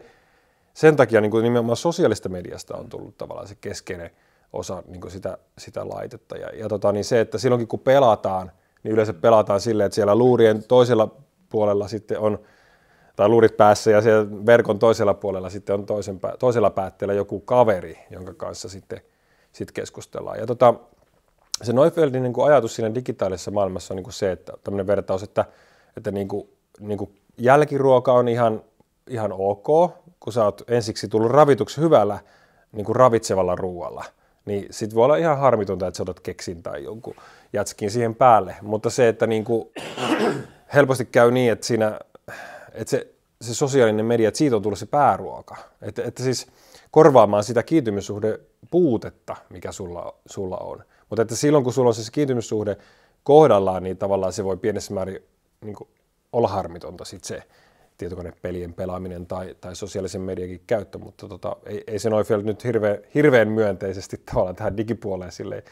sen takia niin nimenomaan sosiaalista mediasta on tullut tavallaan se keskeinen osa niin sitä, sitä laitetta. Ja, ja tota, niin se, että silloinkin kun pelataan, niin yleensä pelataan silleen, että siellä luurien toisella puolella sitten on, tai luurit päässä ja siellä verkon toisella puolella sitten on toisen, toisella päätteellä joku kaveri, jonka kanssa sitten sit keskustellaan. Ja tota, se Neufeldin niin ajatus siinä digitaalisessa maailmassa on niin kuin se, että tämmöinen vertaus, että, että niin kuin, niin kuin jälkiruoka on ihan, ihan ok, kun sä oot ensiksi tullut ravituksi hyvällä niin kuin ravitsevalla ruoalla niin sit voi olla ihan harmitonta, että sä otat keksin tai jonkun jätskin siihen päälle. Mutta se, että niinku, helposti käy niin, että, siinä, että se, se sosiaalinen media, että siitä on tullut se pääruoka. Että, että siis korvaamaan sitä kiintymyssuhde puutetta, mikä sulla, sulla on. Mutta että silloin, kun sulla on se kiintymyssuhde kohdallaan, niin tavallaan se voi pienessä määrin niin kuin, olla harmitonta sit se, tietokonepelien pelaaminen tai, tai sosiaalisen mediankin käyttö, mutta tota, ei, ei se noin nyt hirve, hirveän myönteisesti tavallaan tähän digipuoleen silleen,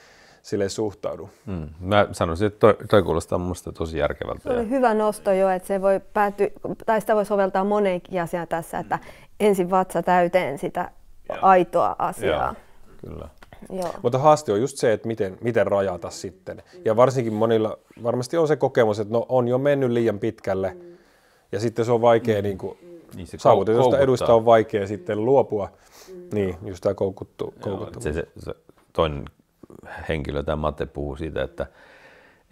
sille suhtaudu. Mm. Mä sanoisin, että toi, toi kuulostaa minusta tosi järkevältä. Se oli hyvä nosto jo, että se voi päätty, tai sitä voi soveltaa moneenkin asiaan tässä, että ensin vatsa täyteen sitä ja. aitoa asiaa. Ja. Kyllä. Joo. Mutta haaste on just se, että miten, miten rajata sitten. Ja varsinkin monilla varmasti on se kokemus, että no on jo mennyt liian pitkälle, mm ja sitten se on vaikea, mm. niin kuin, niin se saavutetusta edusta on vaikea sitten luopua. Niin, mm. Niin, just tämä koukuttu, koukuttu. Joo, se, se, se, toinen henkilö, tämä Mate, puhuu siitä, että,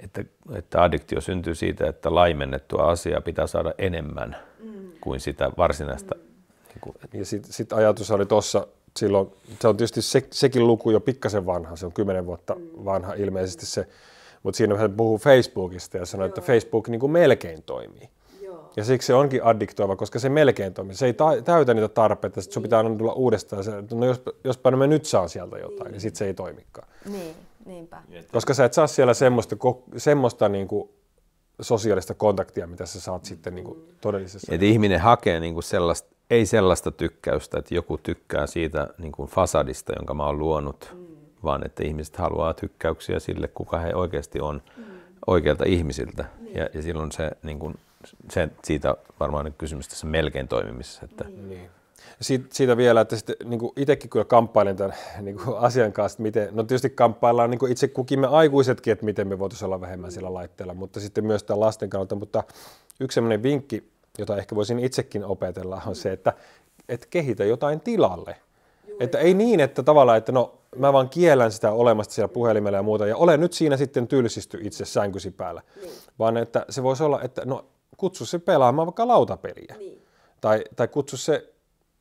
että, että addiktio syntyy siitä, että laimennettua asiaa pitää saada enemmän mm. kuin sitä varsinaista. Mm. Niin kuin, ja sitten sit ajatus oli tuossa silloin, se on tietysti se, sekin luku jo pikkasen vanha, se on kymmenen vuotta mm. vanha ilmeisesti se, mutta siinä hän puhuu Facebookista ja sanoi, että Facebook niin kuin melkein toimii ja siksi se onkin addiktoiva, koska se melkein toimii. Se ei ta- täytä niitä tarpeita, sitten sun pitää tulla uudestaan. Se, no jos, jospa no mä nyt saan sieltä jotain, niin, niin sitten se ei toimikaan. Niin, niinpä. Koska sä et saa siellä semmoista, semmoista niin kuin sosiaalista kontaktia, mitä sä saat sitten niin kuin mm. todellisessa. Et ihminen hakee niin kuin sellaista, ei sellaista tykkäystä, että joku tykkää siitä niin kuin fasadista, jonka mä oon luonut, mm. vaan että ihmiset haluaa tykkäyksiä sille, kuka he oikeasti on. Mm oikeilta ihmisiltä. Niin. Ja, ja silloin se niin kuin, se, siitä varmaan nyt kysymys tässä melkein toimimisessa. Että... Niin. niin. Siitä, siitä vielä, että sitten, niin kuin itsekin kyllä kamppailen tämän niin kuin asian kanssa, että miten, no tietysti kamppaillaan niin kuin itse kukin me aikuisetkin, että miten me voitaisiin olla vähemmän sillä laitteella, mutta sitten myös tämän lasten kannalta, mutta yksi sellainen vinkki, jota ehkä voisin itsekin opetella, on se, että, että kehitä jotain tilalle. Että ei niin, että tavallaan, että no mä vaan kiellän sitä olemasta siellä puhelimella ja muuta, ja olen nyt siinä sitten tylsisty itse sänkysi päällä. Niin. Vaan että se voisi olla, että no kutsu se pelaamaan vaikka lautapeliä. Niin. Tai, tai kutsu se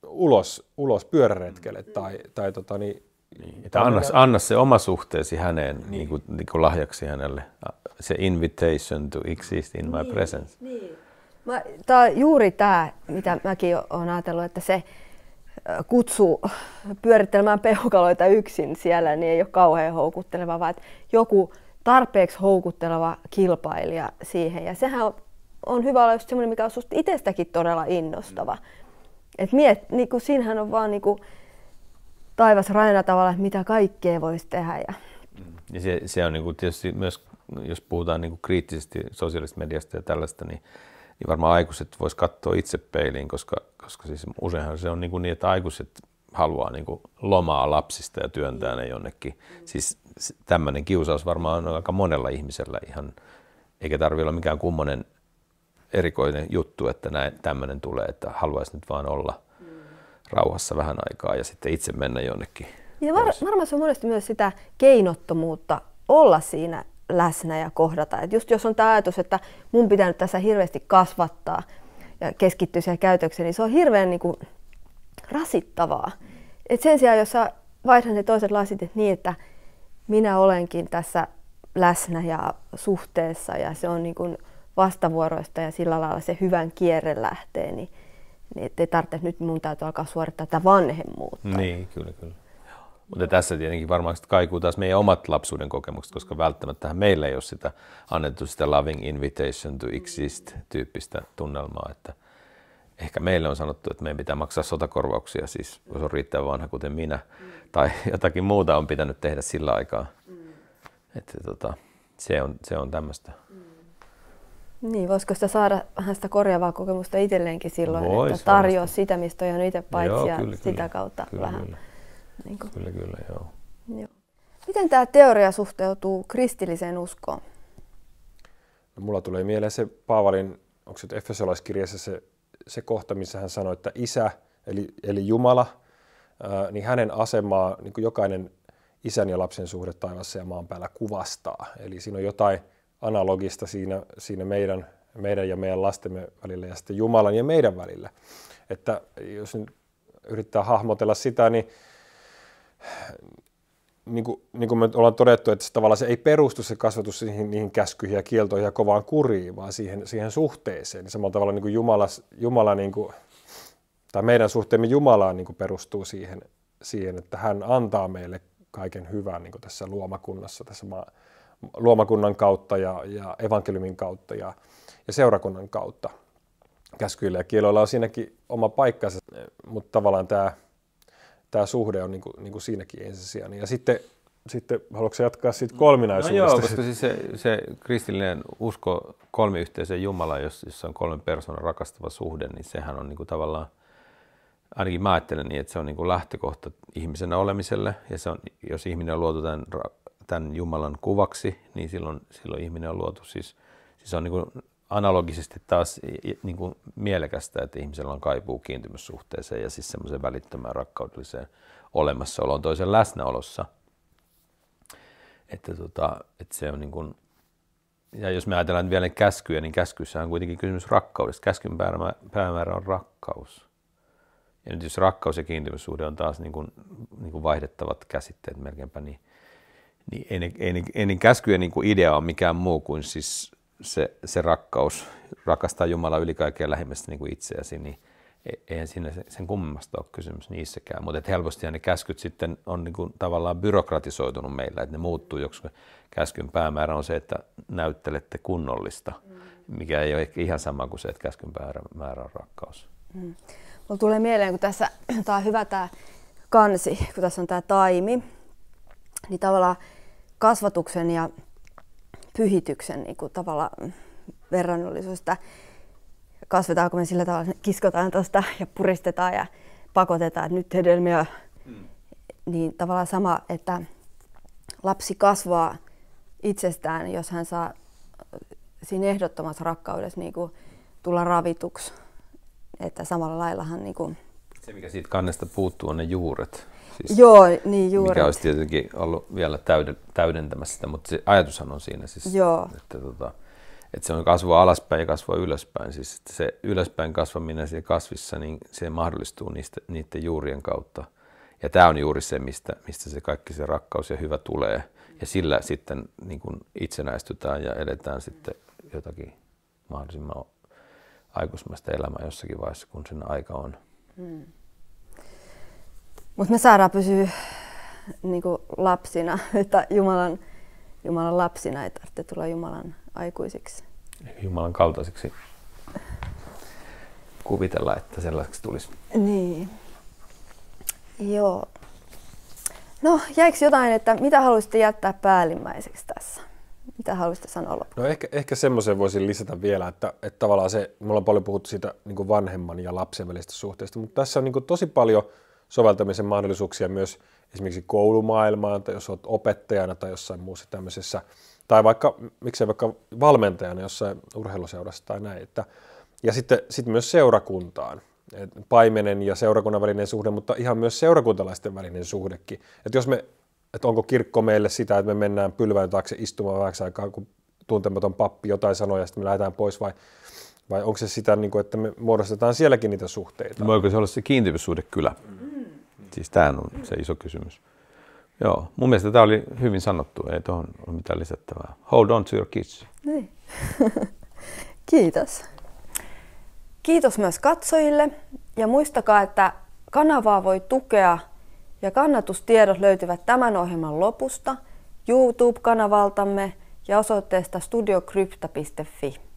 ulos, ulos pyöräretkelle mm. tai, tai tota, niin, niin, että anna, anna se oma suhteesi häneen niin. Niin kuin, niin kuin lahjaksi hänelle. Se invitation to exist in niin, presence. Niin. Mä, tää juuri tämä, mitä mäkin olen ajatellut, että se kutsu pyörittelemään peukaloita yksin siellä, niin ei ole kauhean houkutteleva, vaan joku tarpeeksi houkutteleva kilpailija siihen. Ja sehän on on hyvä olla just semmoinen, mikä on susta itsestäkin todella innostava. Mm. Et miet, niin kuin siinähän on vaan niinku, taivas rajana tavalla, että mitä kaikkea voisi tehdä. Ja, mm. ja se, se on niinku tietysti myös, jos puhutaan niinku kriittisesti sosiaalisesta mediasta ja tällaista, niin, niin varmaan aikuiset vois katsoa itse peiliin, koska, koska siis useinhan se on niinku niin että aikuiset haluaa niin kuin lomaa lapsista ja työntää ne jonnekin. Mm. Siis tämmöinen kiusaus varmaan on aika monella ihmisellä ihan, eikä tarvitse olla mikään kummonen erikoinen juttu, että näin, tämmöinen tulee, että haluaisin nyt vaan olla mm. rauhassa vähän aikaa ja sitten itse mennä jonnekin. Ja var, se on monesti myös sitä keinottomuutta olla siinä läsnä ja kohdata. Et just jos on tämä ajatus, että mun pitää nyt tässä hirveästi kasvattaa ja keskittyä siihen käytökseen, niin se on hirveän niin kuin, rasittavaa. Et sen sijaan, jos sä vaihdan ne toiset lasit niin, että minä olenkin tässä läsnä ja suhteessa ja se on niin kuin, vastavuoroista ja sillä lailla se hyvän kierre lähtee, niin, niin ettei tarvitse, että nyt mun täytyy alkaa suorittaa tätä vanhemmuutta. Niin, kyllä, kyllä. Mutta tässä tietenkin varmaan kaikuu taas meidän omat lapsuuden kokemukset, koska välttämättä meillä ei ole sitä annettu sitä loving invitation to exist tyyppistä tunnelmaa, että ehkä meille on sanottu, että meidän pitää maksaa sotakorvauksia, siis jos on riittävän vanha kuten minä, tai jotakin muuta on pitänyt tehdä sillä aikaa. Mm. Että tota, se on, se on tämmöistä. Niin, voisiko sitä saada vähän sitä korjaavaa kokemusta itselleenkin silloin, Vois, että tarjoa varmasti. sitä, mistä on itse paitsi joo, ja kyllä, sitä kyllä. kautta kyllä, vähän. Kyllä. Niin kuin. kyllä, kyllä, joo. joo. Miten tämä teoria suhteutuu kristilliseen uskoon? No, mulla tulee mieleen se Paavalin, onko se se, se kohta, missä hän sanoi, että isä, eli, eli Jumala, ää, niin hänen asemaa niin kuin jokainen isän ja lapsen suhde taivassa ja maan päällä kuvastaa. Eli siinä on jotain, analogista siinä, siinä meidän, meidän ja meidän lastemme välillä ja sitten Jumalan ja meidän välillä. Että jos nyt yrittää hahmotella sitä, niin niin kuin, niin kuin me ollaan todettu, että se tavallaan se ei perustu se kasvatus niihin, niihin käskyihin ja kieltoihin ja kovaan kuriin, vaan siihen, siihen suhteeseen. Niin samalla tavalla niin kuin Jumala, Jumala niin kuin, tai meidän suhteemme Jumalaan niin kuin perustuu siihen, siihen, että hän antaa meille kaiken hyvän niin kuin tässä luomakunnassa, tässä maassa luomakunnan kautta ja, ja evankeliumin kautta ja, ja seurakunnan kautta. Käskyillä ja kieloilla on siinäkin oma paikkansa, mutta tavallaan tämä, tämä suhde on niin kuin, niin kuin siinäkin ensisijainen. Ja sitten, sitten haluatko jatkaa siitä kolminaisuudesta? No joo, koska siis se, se kristillinen usko kolmiyhteisön Jumala, jossa on kolmen persoonan rakastava suhde, niin sehän on niin kuin tavallaan ainakin mä ajattelen niin, että se on niin kuin lähtökohta ihmisenä olemiselle. Ja se on, jos ihminen on luotu tämän tämän Jumalan kuvaksi, niin silloin, silloin ihminen on luotu siis, siis on niin kuin analogisesti taas niin kuin mielekästä, että ihmisellä on kaipuu kiintymyssuhteeseen ja siis semmoiseen välittömään rakkaudelliseen olemassaoloon toisen läsnäolossa. Että, tota, että se on niin kuin, ja jos me ajatellaan vielä käskyjä, niin käskyissä on kuitenkin kysymys rakkaudesta. Käskyn päämäärä on rakkaus. Ja nyt jos rakkaus ja kiintymyssuhde on taas niin kuin, niin kuin vaihdettavat käsitteet melkeinpä, niin niin ei, ei, ei, ei niin käskyjen niin kuin idea ole mikään muu kuin siis se, se rakkaus, rakastaa Jumala yli kaikkea lähimmästä niin kuin itseäsi, niin e, eihän siinä sen kummemmasta ole kysymys niissäkään. Mutta helposti ne käskyt sitten on niin kuin tavallaan byrokratisoitunut meillä, että ne muuttuu, joksi käskyn päämäärä on se, että näyttelette kunnollista, mm. mikä ei ole ehkä ihan sama kuin se, että käskyn päämäärä on rakkaus. Mm. Mulla tulee mieleen, kun tässä, tämä on hyvä tämä kansi, kun tässä on tämä taimi, niin tavallaan kasvatuksen ja pyhityksen niin kuin tavallaan verrannollisuus, että kasvetaanko me sillä tavalla, että kiskotaan tuosta ja puristetaan ja pakotetaan, että nyt hedelmiä. Mm. Niin tavallaan sama, että lapsi kasvaa itsestään, jos hän saa siinä ehdottomassa rakkaudessa niin kuin, tulla ravituksi. Että samalla laillahan... Niin kuin... Se, mikä siitä kannesta puuttuu, on ne juuret. Siis, Joo, niin juuri. Mikä olisi tietenkin ollut vielä täydentämässä sitä, mutta se ajatushan on siinä siis, Joo. että tota, että se on kasvua alaspäin ja kasvua ylöspäin. Siis että se ylöspäin kasvaminen siinä kasvissa, niin se mahdollistuu niistä, niiden juurien kautta. Ja tämä on juuri se, mistä, mistä se kaikki se rakkaus ja hyvä tulee. Ja sillä sitten niin kuin itsenäistytään ja edetään sitten jotakin mahdollisimman aikuismaista elämää jossakin vaiheessa, kun sen aika on. Mm. Mutta me saadaan pysyä niin kuin lapsina, että Jumalan, Jumalan lapsina ei tarvitse tulla Jumalan aikuisiksi. Jumalan kaltaisiksi kuvitella, että sellaiseksi tulisi. Niin. Joo. No, jäikö jotain, että mitä haluaisitte jättää päällimmäiseksi tässä? Mitä haluaisitte sanoa lopuksi? No ehkä, ehkä semmoisen voisin lisätä vielä, että, että tavallaan se, me ollaan paljon puhuttu siitä niin vanhemman ja lapsen välistä suhteesta, mutta tässä on niin tosi paljon – soveltamisen mahdollisuuksia myös esimerkiksi koulumaailmaan, tai jos olet opettajana tai jossain muussa tämmöisessä, tai vaikka, miksei vaikka valmentajana jossain urheiluseurassa tai näin. Että, ja sitten sit myös seurakuntaan, Et paimenen ja seurakunnan välinen suhde, mutta ihan myös seurakuntalaisten välinen suhdekin. Että jos me, että onko kirkko meille sitä, että me mennään pylvään taakse istumaan vähäksi aikaa, kun tuntematon pappi jotain sanoo ja sitten me lähdetään pois vai, vai onko se sitä, niin että me muodostetaan sielläkin niitä suhteita? Voiko se olla se kiintymyssuhde kyllä? Mm. Siis tämä on se iso kysymys. Joo, mun mielestä tämä oli hyvin sanottu, ei tuohon ole mitään lisättävää. Hold on to your kids. Niin. Kiitos. Kiitos myös katsojille ja muistakaa, että kanavaa voi tukea ja kannatustiedot löytyvät tämän ohjelman lopusta YouTube-kanavaltamme ja osoitteesta studiokrypta.fi.